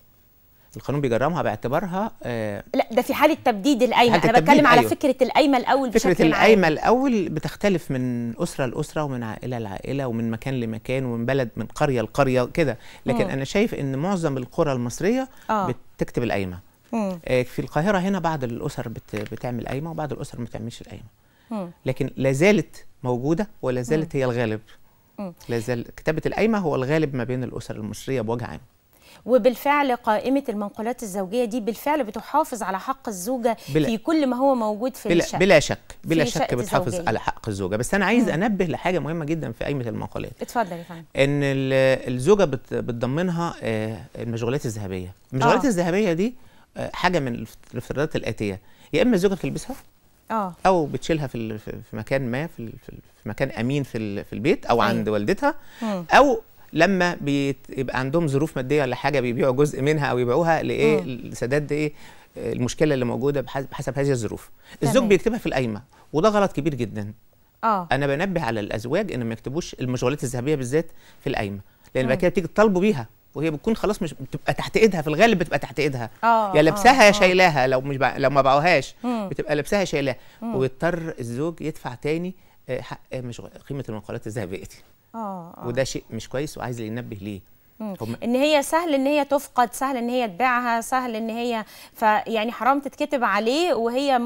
القانون بيجرمها باعتبارها آه لا ده في حاله تبديد القايمه انا بتكلم بتكلم على أيوه. فكره القايمه الاول بشكل فكره القايمه الاول بتختلف من اسره لاسره ومن عائله لعائله ومن مكان لمكان ومن بلد من قريه لقريه كده لكن م. انا شايف ان معظم القرى المصريه آه. بتكتب القايمه آه في القاهره هنا بعض الاسر بت بتعمل قايمه وبعض الاسر ما بتعملش القايمه لكن لا زالت موجوده ولا زالت هي الغالب لا زال كتابه القايمه هو الغالب ما بين الاسر المصريه بوجه عام وبالفعل قائمه المنقولات الزوجيه دي بالفعل بتحافظ على حق الزوجه بلا في كل ما هو موجود في بلا الشقه بلا شك بلا شك بتحافظ على حق الزوجه بس انا عايز مم. انبه لحاجه مهمه جدا في قائمه المنقولات اتفضل يا فندم ان الزوجه بتضمنها آه، المشغولات الذهبيه المشغولات آه. الذهبيه دي آه، حاجه من الافتراضات الاتيه يا اما الزوجه بتلبسها اه او بتشيلها في مكان ما في مكان امين في البيت او عند والدتها او لما بيبقى عندهم ظروف ماديه ولا حاجه بيبيعوا جزء منها او يبيعوها لايه آه. لسداد ايه المشكله اللي موجوده بحسب هذه الظروف الزوج بيكتبها في القايمه وده غلط كبير جدا اه انا بنبه على الازواج ان ما يكتبوش المشغولات الذهبيه بالذات في القايمه لان بعد آه. كده بتيجي تطالبوا بيها وهي بتكون خلاص مش بتبقى تحت ايدها في الغالب بتبقى تحت ايدها آه, آه، يا لابساها يا شايلاها لو مش لو ما باعوهاش بتبقى لابساها شايلاها ويضطر الزوج يدفع تاني آه، حق آه، مش قيمه المقالات الذهبيه دي آه،, اه وده شيء مش كويس وعايز ينبه ليه هم ان هي سهل ان هي تفقد سهل ان هي تبيعها سهل ان هي فيعني حرام تتكتب عليه وهي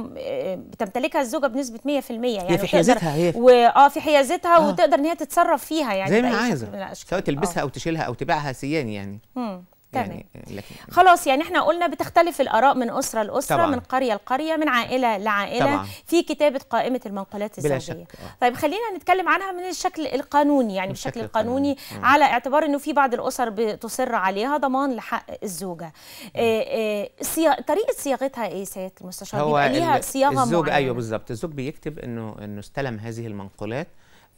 بتمتلكها الزوجه بنسبه 100% يعني هي في حيازتها هي واه في حيازتها آه. وتقدر ان هي تتصرف فيها يعني زي ما عايزه سواء تلبسها آه او تشيلها او تبيعها سيان يعني مم. يعني تمام يعني خلاص يعني احنا قلنا بتختلف الاراء من اسره لاسره طبعًا. من قريه لقريه من عائله لعائله طبعًا. في كتابه قائمه المنقولات الزوجيه آه. طيب خلينا نتكلم عنها من الشكل القانوني يعني بالشكل القانوني على اعتبار انه في بعض الاسر بتصر عليها ضمان لحق الزوجه آه, آه، طريقه صياغتها ايه سياده المستشار هو ليها صياغه الزوج أيوة، معينة. ايوه بالظبط الزوج بيكتب انه انه استلم هذه المنقولات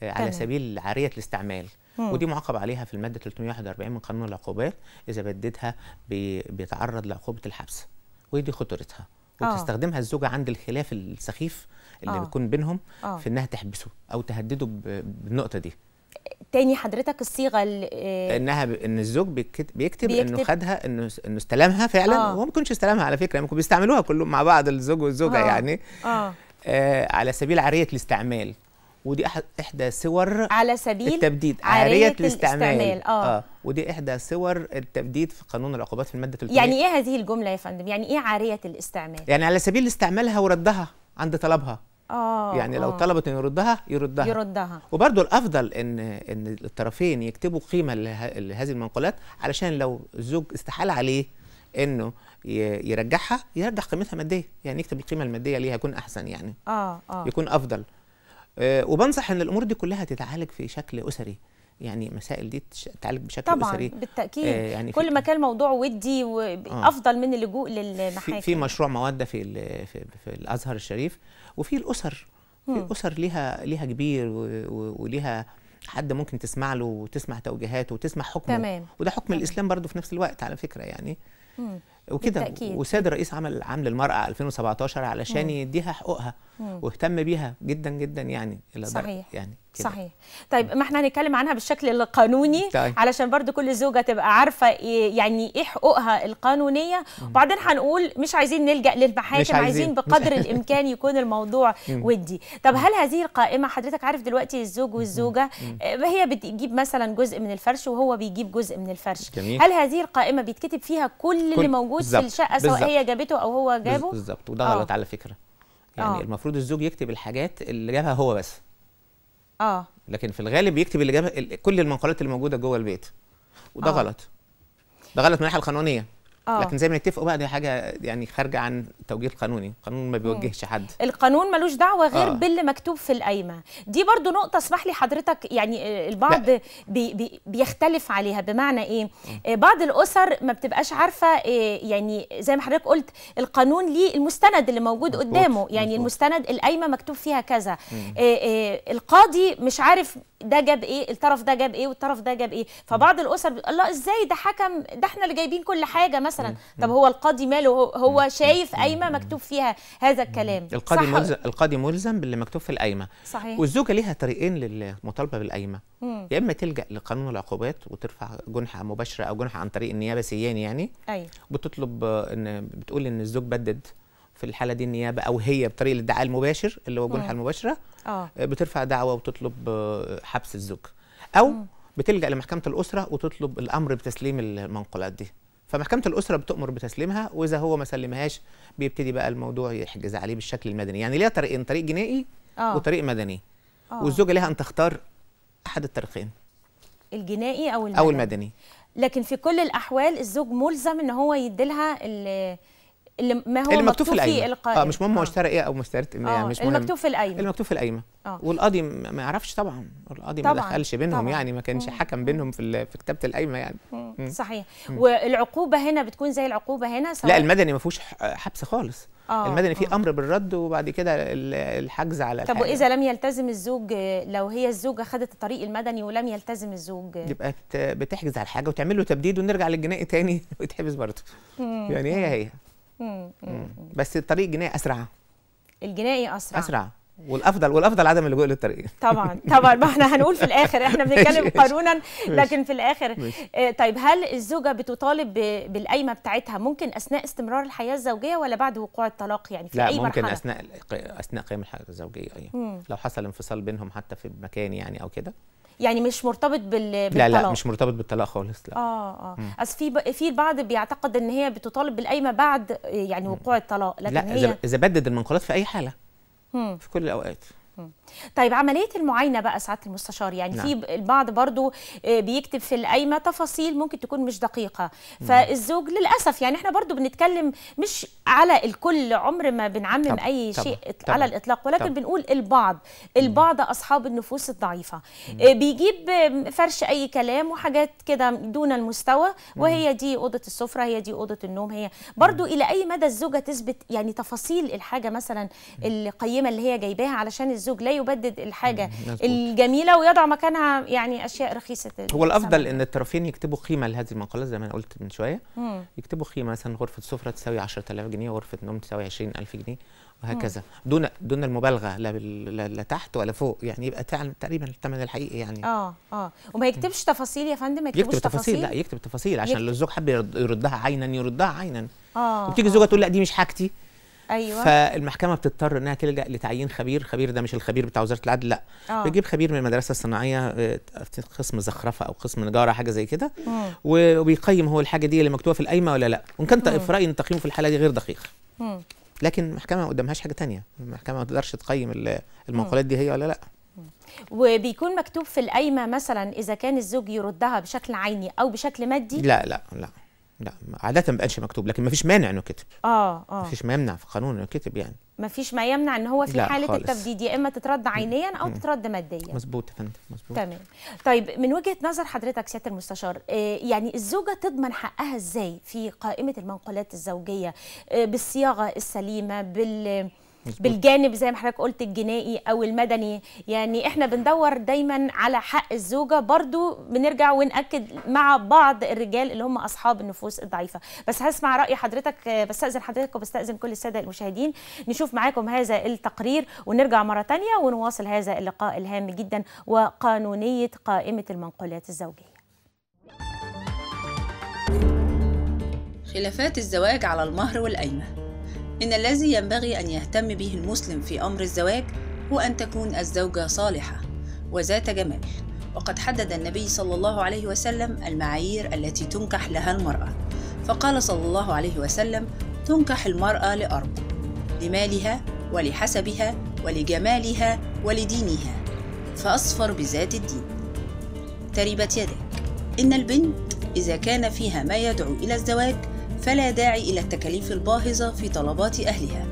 آه، على سبيل عاريه الاستعمال مم. ودي معاقب عليها في الماده 341 من قانون العقوبات اذا بددها بي... بيتعرض لعقوبه الحبس ودي خطورتها آه. وتستخدمها الزوجه عند الخلاف السخيف اللي آه. بيكون بينهم آه. في انها تحبسه او تهدده بالنقطه دي تاني حضرتك الصيغه آه، انها ب... ان الزوج بيكتب, بيكتب, بيكتب انه خدها انه انه استلمها فعلا آه. وهو ما استلمها على فكره ممكن يعني بيستعملوها كلهم مع بعض الزوج والزوجه آه. يعني آه. آه على سبيل عاريه الاستعمال ودي احدى صور على سبيل التبديد عاريه, عارية الاستعمال, آه. اه ودي احدى صور التبديد في قانون العقوبات في الماده 300 يعني ايه هذه الجمله يا فندم يعني ايه عاريه الاستعمال يعني على سبيل استعمالها وردها عند طلبها آه يعني لو آه. طلبت انه يردها يردها يردها وبرده الافضل ان ان الطرفين يكتبوا قيمه لهذه المنقولات علشان لو الزوج استحال عليه انه يرجعها يرجع قيمتها ماديه يعني يكتب القيمه الماديه ليها يكون احسن يعني اه اه يكون افضل آه، وبنصح ان الامور دي كلها تتعالج في شكل اسري يعني مسائل دي تتعالج بشكل طبعا اسري طبعا بالتاكيد آه يعني كل ما كان الموضوع ودي وافضل آه من اللجوء للمحاكم في, في مشروع موده في في, في الازهر الشريف وفي الاسر في الاسر ليها ليها كبير وليها حد ممكن تسمع له وتسمع توجيهاته وتسمع حكمه تمام. وده حكم تمام. الاسلام برضو في نفس الوقت على فكره يعني مم. وكده وساد الرئيس عمل عام للمراه 2017 علشان يديها حقوقها واهتم بيها جدا جدا يعني صحيح يعني كده. صحيح طيب ما احنا هنتكلم عنها بالشكل القانوني طيب. علشان برضو كل زوجه تبقى عارفه إيه، يعني ايه حقوقها القانونيه وبعدين هنقول مش عايزين نلجا للمحاكم عايزين. عايزين بقدر الامكان يكون الموضوع ودي طب هل هذه القائمه حضرتك عارف دلوقتي الزوج والزوجه آه، هي بتجيب مثلا جزء من الفرش وهو بيجيب جزء من الفرش جميل. هل هذه القائمه بيتكتب فيها كل, كل اللي موجود بالزبط. في الشقه سواء هي جابته او هو جابه بالظبط وده غلط آه. على فكره يعني أوه. المفروض الزوج يكتب الحاجات اللي جابها هو بس اه لكن في الغالب بيكتب جاب كل المنقولات اللي موجوده جوه البيت وده آه. غلط ده غلط من الناحيه القانونيه آه. لكن زي ما نتفقوا بقى دي حاجه يعني خارجه عن التوجيه القانوني القانون ما بيوجهش حد القانون ملوش دعوه غير آه. باللي مكتوب في القايمه دي برضو نقطه اسمح لي حضرتك يعني آه، البعض بي بي بيختلف عليها بمعنى ايه آه. بعض الاسر ما بتبقاش عارفه إيه يعني زي ما حضرتك قلت القانون ليه المستند اللي موجود مزبوط. قدامه يعني مزبوط. المستند القايمه مكتوب فيها كذا إيه إيه القاضي مش عارف ده جاب ايه الطرف ده جاب ايه والطرف ده جاب ايه فبعض الاسر بيقول لا ازاي ده حكم ده احنا اللي جايبين كل حاجه مثلا مثلا طب هو القاضي ماله هو شايف قايمه مكتوب فيها هذا الكلام القاضي ملزم القاضي ملزم باللي مكتوب في القايمه صحيح والزوجه ليها طريقين للمطالبه بالقايمه يا اما تلجا لقانون العقوبات وترفع جنحه مباشره او جنحه عن طريق النيابه سيان يعني ايوه بتطلب ان بتقول ان الزوج بدد في الحاله دي النيابه او هي بطريق الادعاء المباشر اللي هو الجنحه المباشره آه. آه. بترفع دعوه وتطلب آه، حبس الزوج او مم. بتلجا لمحكمه الاسره وتطلب الامر بتسليم المنقولات دي فمحكمه الاسره بتؤمر بتسليمها واذا هو ما سلمهاش بيبتدي بقى الموضوع يحجز عليه بالشكل المدني يعني ليها طريقين طريق جنائي أوه. وطريق مدني أوه. والزوجه لها ان تختار احد الطريقين الجنائي او المدني او المدني لكن في كل الاحوال الزوج ملزم ان هو يديلها اللي ما هو مكتوب في القايمه اه مش مهم هو آه. اشترى ايه او ما اشتريت يعني آه، مش مهم المكتوب في القايمه المكتوب في القايمه آه. آه، والقاضي ما يعرفش طبعا القاضي ما دخلش بينهم طبعاً. يعني ما كانش حكم بينهم في في كتابه القايمه يعني مم. صحيح مم. والعقوبه هنا بتكون زي العقوبه هنا سواء لا المدني ما فيهوش حبس خالص آه. المدني فيه امر بالرد وبعد كده الحجز على طب واذا لم يلتزم الزوج لو هي الزوجه خدت الطريق المدني ولم يلتزم الزوج يبقى بتحجز على الحاجه وتعمل له تبديد ونرجع للجنائي تاني ويتحبس برضه يعني هي هي بس الطريق الجنائي اسرع الجنائي اسرع اسرع والافضل والافضل عدم اللجوء للطريق طبعا طبعا ما احنا هنقول في الاخر احنا بنتكلم قانونا لكن في الاخر آه، طيب هل الزوجه بتطالب بالقايمه بتاعتها ممكن اثناء استمرار الحياه الزوجيه ولا بعد وقوع الطلاق يعني في لا اي ممكن مرحله اثناء اثناء قيام الحياه الزوجيه ايوه لو حصل انفصال بينهم حتى في مكان يعني او كده يعني مش مرتبط بال... بالطلاق لا لا مش مرتبط بالطلاق خالص لا اه اه اصل في ب... في البعض بيعتقد ان هي بتطالب بالقايمه بعد يعني وقوع الطلاق لكن لا هي اذا بدد المنقولات في اي حاله مم. في كل الاوقات طيب عمليه المعاينه بقى سعاده المستشار يعني نعم. في البعض برضو آه، بيكتب في القايمه تفاصيل ممكن تكون مش دقيقه فالزوج للاسف يعني احنا برضو بنتكلم مش على الكل عمر ما بنعمم طب اي طب شيء طب على الاطلاق ولكن طب بنقول البعض البعض اصحاب النفوس الضعيفه آه، بيجيب فرش اي كلام وحاجات كده دون المستوى وهي دي اوضه السفره هي دي اوضه النوم هي برضو الى اي مدى الزوجه تثبت يعني تفاصيل الحاجه مثلا القيمه اللي هي جايباها علشان الزوج لا يبدد الحاجه مزبوط. الجميله ويضع مكانها يعني اشياء رخيصه هو الافضل سمع. ان الطرفين يكتبوا قيمه لهذه المقالات زي ما انا قلت من شويه مم. يكتبوا قيمه مثلا غرفه سفره تساوي 10000 جنيه وغرفه نوم تساوي 20000 جنيه وهكذا مم. دون دون المبالغه لا, لا, لا تحت ولا فوق يعني يبقى تقريبا الثمن الحقيقي يعني اه اه وما يكتبش مم. تفاصيل يا فندم ما يكتبش يكتب تفاصيل لا يكتب تفاصيل عشان يكتب. لو الزوج حب يردها عينا يردها عينا اه وبتيجي الزوجه آه. تقول لا دي مش حاجتي ايوه فالمحكمه بتضطر انها تلجا لتعيين خبير خبير ده مش الخبير بتاع وزاره العدل لا آه. بيجيب خبير من المدرسه الصناعيه آه، قسم زخرفه او قسم نجاره حاجه زي كده وبيقيم هو الحاجه دي اللي مكتوبه في القايمه ولا لا وان كان في رايي ان تقييمه في الحاله دي غير دقيق لكن المحكمه ما قدامهاش حاجه تانية المحكمه ما تقدرش تقيم المقالات دي هي ولا لا وبيكون مكتوب في القايمه مثلا اذا كان الزوج يردها بشكل عيني او بشكل مادي لا لا لا لا عادة ما بقاش مكتوب لكن ما فيش مانع انه كتب اه اه ما فيش ما يمنع في القانون انه كتب يعني ما فيش ما يمنع ان هو في حالة خالص. التبديد يا اما تترد عينيا او تترد ماديا مظبوط يا فندم مظبوط تمام طيب من وجهة نظر حضرتك سيادة المستشار آه، يعني الزوجة تضمن حقها ازاي في قائمة المنقولات الزوجية آه، بالصياغة السليمة بال بالجانب زي ما حضرتك قلت الجنائي او المدني يعني احنا بندور دايما على حق الزوجه برضو بنرجع وناكد مع بعض الرجال اللي هم اصحاب النفوس الضعيفه بس هسمع راي حضرتك بستاذن حضرتك وبستاذن كل الساده المشاهدين نشوف معاكم هذا التقرير ونرجع مره ثانيه ونواصل هذا اللقاء الهام جدا وقانونيه قائمه المنقولات الزوجيه خلافات الزواج على المهر والقايمه إن الذي ينبغي أن يهتم به المسلم في أمر الزواج هو أن تكون الزوجة صالحة وذات جمال وقد حدد النبي صلى الله عليه وسلم المعايير التي تنكح لها المرأة فقال صلى الله عليه وسلم تنكح المرأة لأرض لمالها ولحسبها ولجمالها ولدينها فأصفر بذات الدين تربت يدك إن البنت إذا كان فيها ما يدعو إلى الزواج فلا داعي إلى التكاليف الباهظة في طلبات أهلها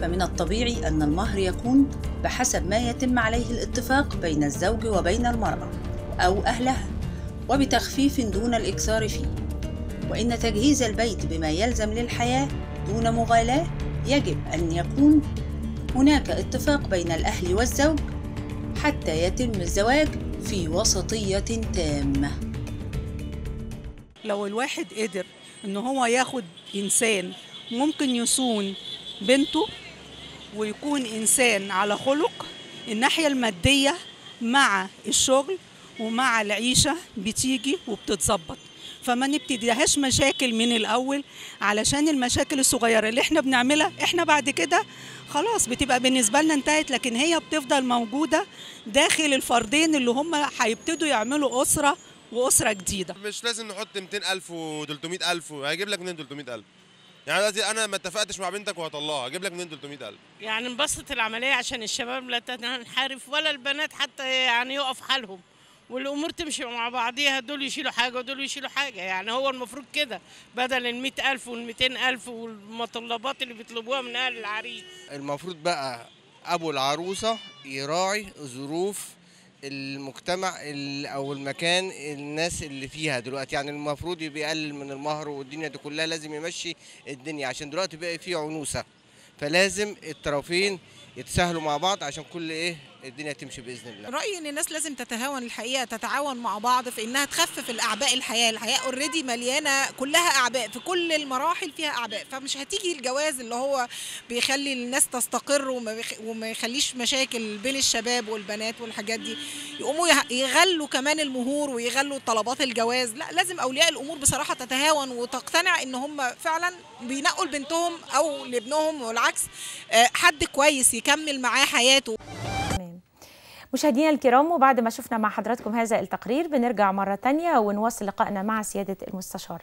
فمن الطبيعي أن المهر يكون بحسب ما يتم عليه الاتفاق بين الزوج وبين المرأة أو أهلها وبتخفيف دون الإكثار فيه وإن تجهيز البيت بما يلزم للحياة دون مغالاة يجب أن يكون هناك اتفاق بين الأهل والزوج حتى يتم الزواج في وسطية تامة لو الواحد قدر ان هو ياخد انسان ممكن يصون بنته ويكون انسان على خلق الناحيه الماديه مع الشغل ومع العيشه بتيجي وبتتظبط فما نبتديهاش مشاكل من الاول علشان المشاكل الصغيره اللي احنا بنعملها احنا بعد كده خلاص بتبقى بالنسبه لنا انتهت لكن هي بتفضل موجوده داخل الفردين اللي هم هيبتدوا يعملوا اسره واسره جديده مش لازم نحط 200000 و300000 هجيب لك منين 300000 يعني دلوقتي انا ما اتفقتش مع بنتك وهطلعها اجيب لك منين 300000 يعني نبسط العمليه عشان الشباب لا تنحرف ولا البنات حتى يعني يقف حالهم والامور تمشي مع بعضيها دول يشيلوا حاجه ودول يشيلوا حاجه يعني هو المفروض كده بدل ال 100000 وال 200000 والمطلبات اللي بيطلبوها من اهل العريس المفروض بقى ابو العروسه يراعي ظروف المجتمع او المكان الناس اللي فيها دلوقتي يعني المفروض يبقى يقلل من المهر والدنيا دي كلها لازم يمشي الدنيا عشان دلوقتي بقى في عنوسه فلازم الطرفين يتساهلوا مع بعض عشان كل ايه الدنيا تمشي باذن الله رايي ان الناس لازم تتهاون الحقيقه تتعاون مع بعض في انها تخفف الاعباء الحياه الحياه اوريدي مليانه كلها اعباء في كل المراحل فيها اعباء فمش هتيجي الجواز اللي هو بيخلي الناس تستقر وما, بيخ... وما يخليش مشاكل بين الشباب والبنات والحاجات دي يقوموا يغلوا كمان المهور ويغلوا طلبات الجواز لا لازم اولياء الامور بصراحه تتهاون وتقتنع ان هم فعلا بينقوا لبنتهم او لابنهم والعكس آه، حد كويس يكمل معاه حياته مشاهدينا الكرام وبعد ما شفنا مع حضراتكم هذا التقرير بنرجع مرة تانية ونواصل لقائنا مع سيادة المستشار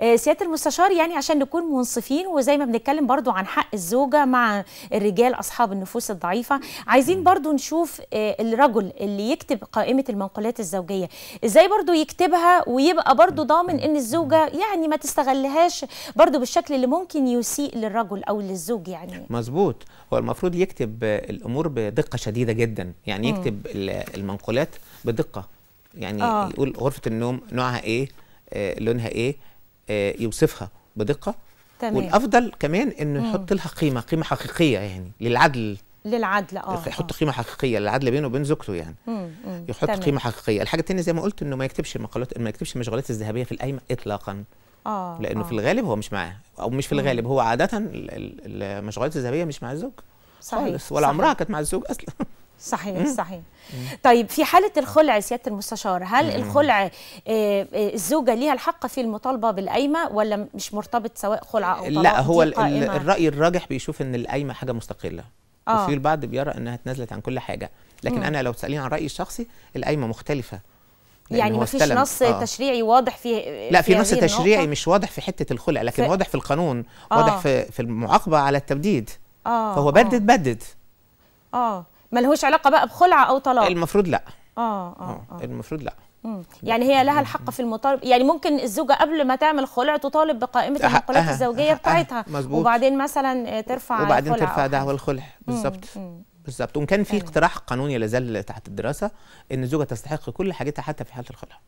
آه، سيادة المستشار يعني عشان نكون منصفين وزي ما بنتكلم برضو عن حق الزوجة مع الرجال أصحاب النفوس الضعيفة عايزين برضو نشوف آه، الرجل اللي يكتب قائمة المنقولات الزوجية ازاي برضو يكتبها ويبقى برضو ضامن ان الزوجة يعني ما تستغلهاش برضو بالشكل اللي ممكن يسيء للرجل أو للزوج يعني مظبوط هو المفروض يكتب الأمور بدقة شديدة جدا يعني يكتب يكتب المنقولات بدقه يعني آه. يقول غرفه النوم نوعها ايه آه لونها ايه آه يوصفها بدقه تمام. والافضل كمان انه يحط لها قيمه قيمه حقيقيه يعني للعدل للعدل اه يحط آه. قيمه حقيقيه للعدل بينه وبين زوجته يعني مم. مم. يحط تمام. قيمه حقيقيه الحاجه الثانيه زي ما قلت انه ما يكتبش المقالات ما يكتبش المشغولات الذهبيه في القايمه اطلاقا آه لانه آه. في الغالب هو مش معاه او مش في الغالب هو عاده المشغولات الذهبيه مش مع الزوج صحيح خالص ولا صحيح. عمرها كانت مع الزوج اصلا صحيح صحيح طيب في حاله الخلع سياده المستشار هل الخلع آه، آه، الزوجه ليها الحق في المطالبه بالقايمه ولا مش مرتبط سواء خلع او طلاق لا هو الراي الراجح بيشوف ان القايمه حاجه مستقله آه. وفي البعض بيرى انها تنزلت عن كل حاجه لكن مم. انا لو تساليني عن رايي الشخصي القايمه مختلفه يعني مفيش فيش نص آه. تشريعي واضح في لا في, في نص تشريعي النقطة. مش واضح في حته الخلع لكن ف... واضح في القانون آه. واضح في في المعاقبه على التبديد آه. فهو بدد آه. بدد اه ملهوش علاقه بقى بخلعه او طلاق المفروض لا اه اه, آه. آه، المفروض لا يعني هي لها الحق في المطالب يعني ممكن الزوجه قبل ما تعمل خلع تطالب بقائمه المقولات الزوجيه بتاعتها مزبوط. وبعدين مثلا ترفع وبعدين ترفع دعوى الخلع بالظبط بالظبط وان كان في اقتراح قانوني لا زال تحت الدراسه ان الزوجه تستحق كل حاجتها حتى في حاله الخلع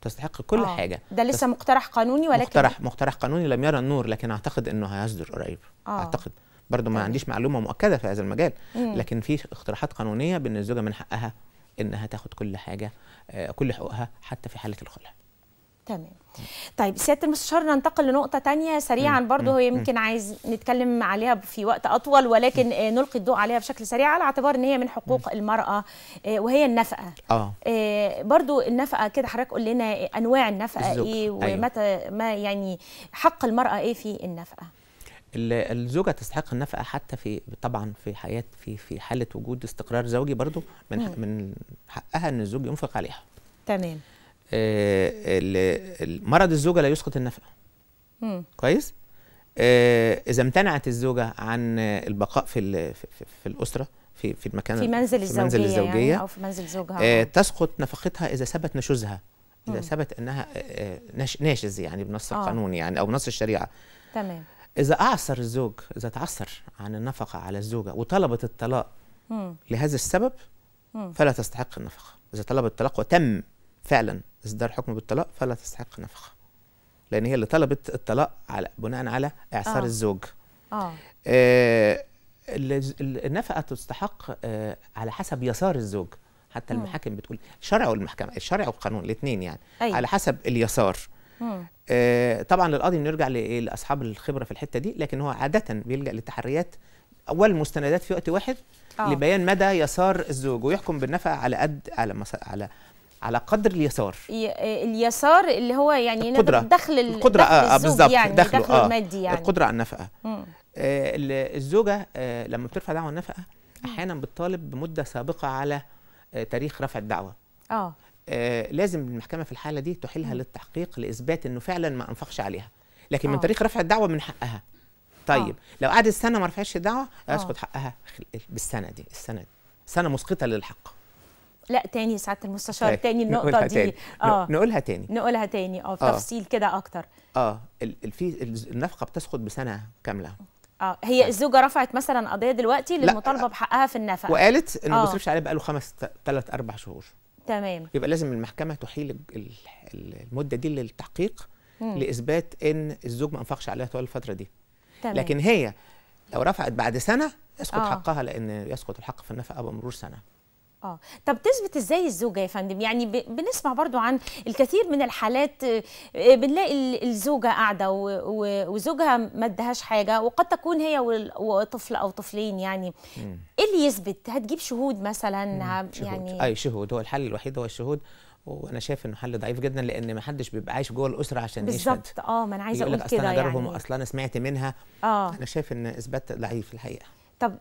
تستحق كل آه. حاجه ده لسه مقترح قانوني ولكن مقترح مقترح قانوني لم يرى النور لكن اعتقد انه هيصدر قريب آه. اعتقد برضو ما عنديش معلومه مؤكده في هذا المجال لكن في اقتراحات قانونيه بان الزوجه من حقها انها تاخد كل حاجه آه، كل حقوقها حتى في حاله الخلع تمام طيب سياده المستشار ننتقل لنقطه تانية سريعا برضو هو يمكن عايز نتكلم عليها في وقت اطول ولكن آه، نلقي الضوء عليها بشكل سريع على اعتبار ان هي من حقوق المراه آه، وهي النفقه اه برضو النفقه كده حضرتك قول لنا انواع النفقه الزوج. ايه أيوه. ومتى ما يعني حق المراه ايه في النفقه الزوجه تستحق النفقه حتى في طبعا في حياه في في حاله وجود استقرار زوجي برضو من حق نعم. من حقها ان الزوج ينفق عليها تمام آه مرض الزوجه لا يسقط النفقه مم. كويس آه اذا امتنعت الزوجه عن البقاء في في, في الاسره في في المكان في منزل في الزوجيه, منزل الزوجية يعني او في منزل زوجها آه تسقط نفقتها اذا ثبت نشوزها اذا ثبت انها آه، آه، ناشز يعني بنص آه. القانون يعني او بنص الشريعه تمام إذا أعسر الزوج إذا تعثر عن النفقة على الزوجة وطلبت الطلاق لهذا السبب فلا تستحق النفقة إذا طلبت الطلاق وتم فعلا إصدار حكم بالطلاق فلا تستحق النفقة لأن هي اللي طلبت الطلاق على بناء على إعسار آه. الزوج آه. آه النفقة تستحق آه على حسب يسار الزوج حتى المحاكم بتقول شرع والمحكمة الشرع والقانون الاثنين يعني أي. على حسب اليسار آه طبعا القاضي نرجع لاصحاب الخبره في الحته دي لكن هو عاده بيلجا للتحريات والمستندات في وقت واحد أوه. لبيان مدى يسار الزوج ويحكم بالنفقه على قد على مس... على على قدر اليسار اليسار اللي هو يعني القدرة دخل القدرة دخل آه بالظبط يعني دخله دخل آه المادي يعني القدرة على النفقة آه الزوجة آه لما بترفع دعوة النفقة أحيانا بتطالب بمدة سابقة على آه تاريخ رفع الدعوة اه آه، لازم المحكمه في الحاله دي تحيلها للتحقيق لاثبات انه فعلا ما انفقش عليها لكن من آه. طريق رفع الدعوه من حقها طيب أوه. لو قعدت سنه ما رفعتش دعوه هيسقط آه. حقها بالسنه دي السنه دي سنه مسقطه للحق لا تاني سعاده المستشار طيب. تاني النقطه نقولها دي تاني. اه نقولها تاني نقولها تاني اه تفصيل كده اكتر اه في النفقه بتسقط بسنه كامله اه هي طيب. الزوجه رفعت مثلا قضيه دلوقتي للمطالبه بحقها في النفقه وقالت انه ما بيصرفش عليه بقاله خمس ثلاث اربع شهور تمام يبقى لازم المحكمه تحيل المده دي للتحقيق مم. لاثبات ان الزوج ما انفقش عليها طوال الفتره دي تمام. لكن هي لو رفعت بعد سنه يسقط آه. حقها لان يسقط الحق في النفقه بمرور سنه اه طب تثبت ازاي الزوجه يا فندم يعني بنسمع برضو عن الكثير من الحالات آه، بنلاقي الزوجه قاعده وزوجها ما ادهاش حاجه وقد تكون هي وطفل او طفلين يعني مم. ايه اللي يثبت هتجيب شهود مثلا شهود. يعني اي شهود هو الحل الوحيد هو الشهود وانا شايف انه حل ضعيف جدا لان ما حدش بيبقى عايش جوه الاسره عشان يشهد بالظبط اه ما انا عايزه اقول كده يعني اصلا انا جارهم يعني. انا سمعت منها اه انا شايف ان اثبات ضعيف الحقيقه طب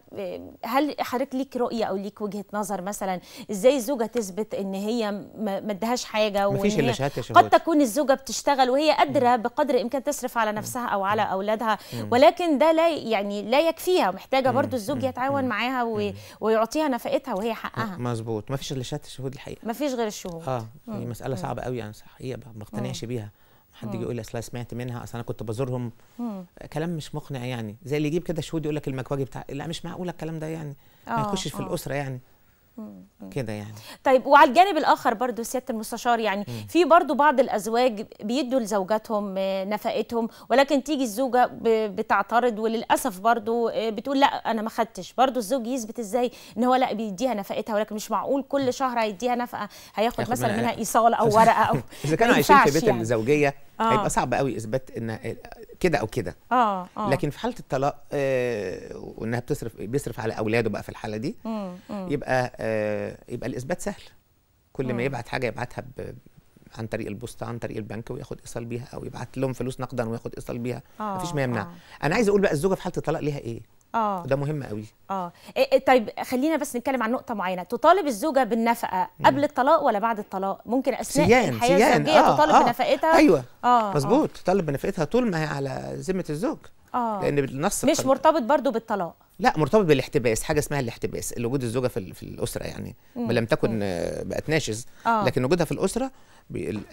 هل حضرتك ليك رؤيه او ليك وجهه نظر مثلا ازاي الزوجه تثبت ان هي ما ادهاش حاجه مفيش الا شهاده قد تكون الزوجه بتشتغل وهي قادره بقدر الامكان تصرف على نفسها او على اولادها ولكن ده لا يعني لا يكفيها محتاجه برضو الزوج يتعاون معاها ويعطيها نفقتها وهي حقها مظبوط مفيش الا شهاده الشهود الحقيقه مفيش غير الشهود اه دي مساله صعبه قوي انا يعني، صحيح ما بقتنعش بيها حد يجي يقول لي اصل سمعت منها اصل انا كنت بزورهم كلام مش مقنع يعني زي اللي يجيب كده شهود يقول لك المكواجي بتاع لا مش معقوله الكلام ده يعني ما آه، يخشش في آه. الاسره يعني كده يعني طيب وعلى الجانب الاخر برضو سياده المستشار يعني مم. في برضو بعض الازواج بيدوا لزوجاتهم آه، نفقتهم ولكن تيجي الزوجه بتعترض وللاسف برضو بتقول لا انا ما خدتش برضو الزوج يثبت ازاي ان هو لا بيديها نفقتها ولكن مش معقول كل شهر هيديها نفقه هياخد مثلا منها ايصال او ورقه او اذا كانوا عايشين في بيت يعني. الزوجيه آه. هيبقى صعب قوي اثبات ان كده او كده آه. آه. لكن في حاله الطلاق آه وانها بتصرف بيصرف على اولاده بقى في الحاله دي مم. مم. يبقى آه يبقى الاثبات سهل كل ما يبعت حاجه يبعتها ب... عن طريق البوست عن طريق البنك وياخد ايصال بيها او يبعت لهم فلوس نقدا وياخد ايصال بيها آه مفيش ما يمنع آه. انا عايز اقول بقى الزوجه في حاله الطلاق ليها ايه اه ده مهم قوي اه إيه،, إيه طيب خلينا بس نتكلم عن نقطه معينه تطالب الزوجه بالنفقه قبل الطلاق ولا بعد الطلاق ممكن اثناء سيان. الحياه سيان. الزوجيه آه. تطالب آه. بنفقتها ايوه اه, آه. مظبوط آه. تطالب بنفقتها طول ما هي على ذمه الزوج اه لان بالنص مش الطلاق. مرتبط برضو بالطلاق لا مرتبط بالاحتباس حاجه اسمها الاحتباس وجود الزوجه في, في الاسره يعني ما لم تكن بقت ناشز آه. لكن وجودها في الاسره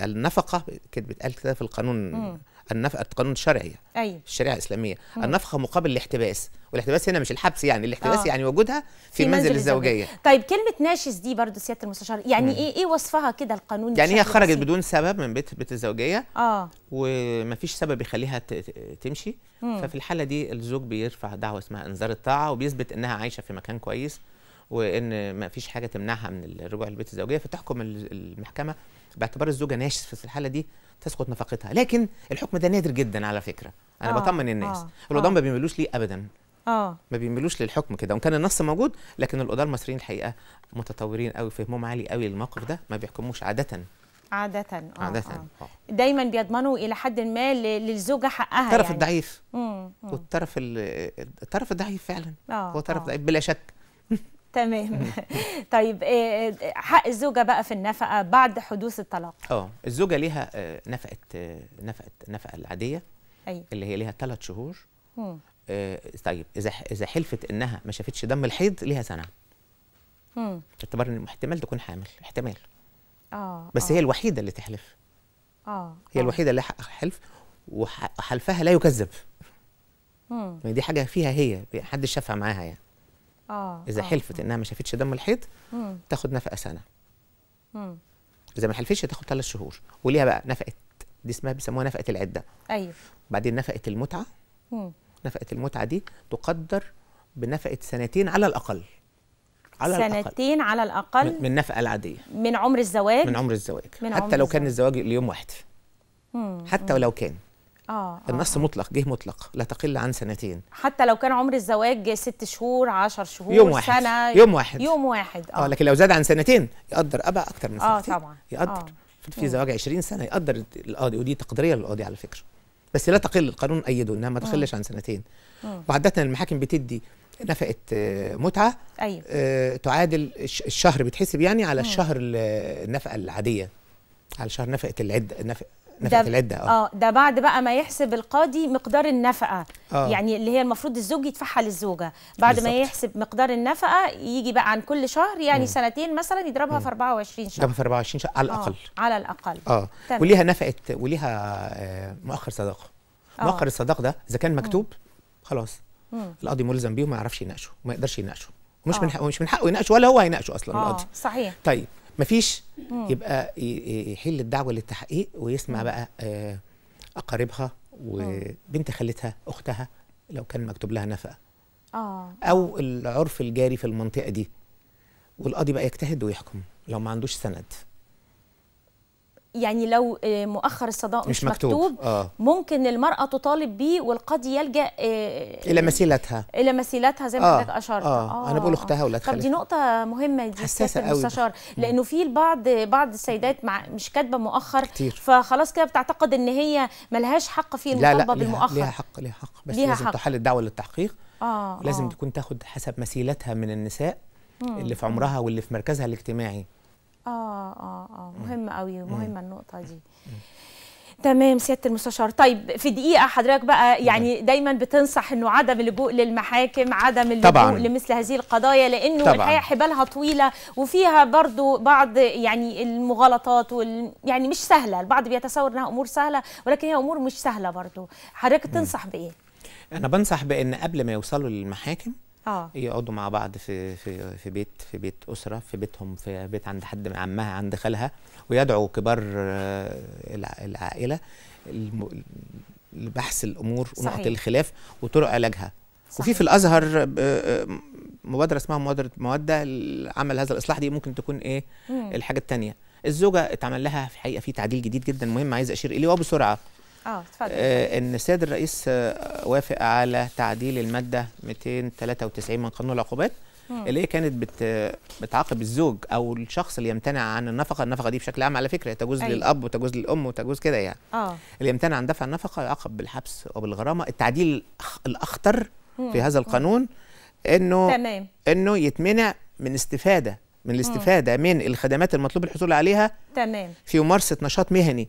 النفقه كانت بتقال كده في القانون مم. النفقه القانون الشرعي أيوة. الشريعه الاسلاميه مم. النفقه مقابل الاحتباس والاحتباس هنا مش الحبس يعني الاحتباس آه. يعني وجودها في, في منزل, منزل الزوجيه طيب كلمه ناشز دي برضو سياده المستشار يعني مم. ايه ايه وصفها كده القانون يعني هي خرجت بدون سبب من بيت بيت الزوجيه اه ومفيش سبب يخليها تمشي مم. ففي الحاله دي الزوج بيرفع دعوه اسمها انذار الطاعه وبيثبت انها عايشه في مكان كويس وان ما فيش حاجه تمنعها من الرجوع للبيت الزوجيه فتحكم المحكمه باعتبار الزوجه ناشز في الحاله دي تسقط نفقتها لكن الحكم ده نادر جدا على فكره انا آه بطمن الناس آه القضاه آه. ما بيملوش ليه ابدا اه ما بيملوش للحكم كده وان كان النص موجود لكن القضاه المصريين الحقيقه متطورين قوي فهمهم عالي قوي للموقف ده ما بيحكموش عاده عادة آه عادة آه. آه. دايما بيضمنوا إلى حد ما للزوجة حقها الطرف يعني. الضعيف والطرف الطرف الضعيف فعلا آه. هو طرف آه. ضعيف بلا شك تمام طيب آه، آه، حق الزوجه بقى في النفقه بعد حدوث الطلاق اه الزوجه ليها آه، نفقه نفقه النفقه العاديه أيوة. اللي هي ليها ثلاث شهور آه طيب اذا اذا حلفت انها ما شافتش دم الحيض ليها سنه امم باعتبار ان احتمال تكون حامل احتمال اه بس أوه. هي الوحيده اللي تحلف اه هي أوه. الوحيده اللي حق حلف وحلفها لا يكذب امم دي حاجه فيها هي محدش شافها معاها يعني اه اذا آه. حلفت آه. انها ما شافتش دم الحيض تاخد نفقه سنه مم. اذا ما حلفتش تاخد ثلاث شهور وليها بقى نفقه دي اسمها بيسموها نفقه العده ايوه بعدين نفقه المتعه مم. نفقه المتعه دي تقدر بنفقه سنتين على الاقل على سنتين الأقل. على الاقل من النفقه العاديه من عمر الزواج من عمر الزواج من حتى عمر لو الزواج. كان الزواج ليوم واحد مم. حتى ولو كان آه،, آه النص آه. مطلق جه مطلق لا تقل عن سنتين حتى لو كان عمر الزواج ست شهور عشر شهور يوم واحد. سنة يوم واحد يوم واحد آه. اه لكن لو زاد عن سنتين يقدر أبا أكتر من آه، سنتين اه طبعا يقدر آه. في زواج 20 سنة يقدر القاضي ودي تقديرية للقاضي على فكرة بس لا تقل القانون أيده إنها ما آه. تقلش عن سنتين وعادة المحاكم بتدي نفقة متعة أيوة. آه تعادل الشهر بيتحسب يعني على الشهر النفقة العادية على شهر نفقة العدة نفقة نفقه العده آه. اه ده بعد بقى ما يحسب القاضي مقدار النفقه أوه. يعني اللي هي المفروض الزوج يدفعها للزوجه بعد بالزبط. ما يحسب مقدار النفقه يجي بقى عن كل شهر يعني مم. سنتين مثلا يضربها مم. في 24 شهر يضربها في 24 شهر على آه، الاقل أوه. على الاقل اه تمام. وليها نفقه وليها آه، مؤخر صداقه مؤخر الصداق ده اذا كان مكتوب مم. خلاص مم. القاضي ملزم بيه وما يعرفش يناقشه وما يقدرش يناقشه مش من حقه مش من حقه يناقشه ولا هو هيناقشه اصلا القاضي صحيح طيب مفيش يبقى يحل الدعوه للتحقيق ويسمع بقى آه، اقاربها وبنت خالتها اختها لو كان مكتوب لها نفقه اه او العرف الجاري في المنطقه دي والقاضي بقى يجتهد ويحكم لو ما عندوش سند يعني لو آه، مؤخر الصداق مش, مش مكتوب, مكتوب آه. ممكن المرأة تطالب بيه والقاضي يلجأ آه، إلى مسيلتها إلى مسيلتها زي ما آه. حضرتك آه. أشرت آه. آه. أنا بقول أختها ولا طب دي نقطة مهمة دي حساسة قوي المستشار لأنه في البعض بعض السيدات مع مش كاتبة مؤخر كتير. فخلاص كده بتعتقد إن هي ملهاش حق في المطالبة لا لا بالمؤخر ليها حق ليها حق بس ليها لازم تحل الدعوة للتحقيق آه. لازم آه. تكون تاخد حسب مسيلتها من النساء مم. اللي في عمرها واللي في مركزها الاجتماعي اه اه اه مهمه قوي مهمه النقطه دي تمام سياده المستشار طيب في دقيقه حضرتك بقى يعني دايما بتنصح انه عدم اللجوء للمحاكم عدم اللجوء طبعاً. لمثل هذه القضايا لانه طبعاً. الحقيقه حبالها طويله وفيها برضو بعض يعني المغالطات وال... يعني مش سهله البعض بيتصور انها امور سهله ولكن هي امور مش سهله برضو حضرتك تنصح بايه انا بنصح بان قبل ما يوصلوا للمحاكم اه يقعدوا مع بعض في في في بيت في بيت اسره في بيتهم في بيت عند حد من عمها عند خالها ويدعو كبار آه، العائله لبحث الامور ونقط الخلاف وطرق علاجها صحيح. وفي في الازهر آه، آه، مبادره اسمها مبادره موده عمل هذا الاصلاح دي ممكن تكون ايه مم. الحاجه الثانيه الزوجه اتعمل لها في حقيقه في تعديل جديد جدا مهم عايز اشير اليه وبسرعه اه اتفضل آه، ان السيد الرئيس آه، وافق على تعديل الماده 293 من قانون العقوبات اللي هي كانت بت بتعاقب الزوج او الشخص اللي يمتنع عن النفقه النفقه دي بشكل عام على فكره تجوز أي. أيوة. للاب وتجوز للام وتجوز كده يعني آه. اللي يمتنع عن دفع النفقه يعاقب بالحبس وبالغرامه التعديل الاخطر في هذا القانون انه تمام. انه يتمنع من استفاده من الاستفاده مم. من الخدمات المطلوب الحصول عليها تمام في ممارسه نشاط مهني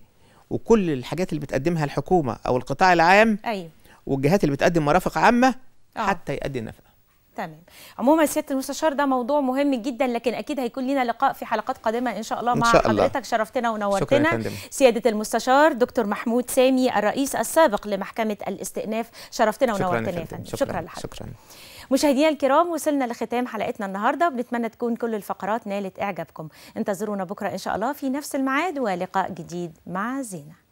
وكل الحاجات اللي بتقدمها الحكومه او القطاع العام ايوه والجهات اللي بتقدم مرافق عامه أوه. حتى يؤدي النفقه تمام عموما سياده المستشار ده موضوع مهم جدا لكن اكيد هيكون لنا لقاء في حلقات قادمه ان شاء الله إن شاء مع الله. حضرتك شرفتنا ونورتنا سياده المستشار دكتور محمود سامي الرئيس السابق لمحكمه الاستئناف شرفتنا ونورتنا شكرا, شكرا, شكرا لحضرتك شكرا. مشاهدينا الكرام وصلنا لختام حلقتنا النهارده بنتمنى تكون كل الفقرات نالت اعجابكم انتظرونا بكره ان شاء الله في نفس الميعاد ولقاء جديد مع زينه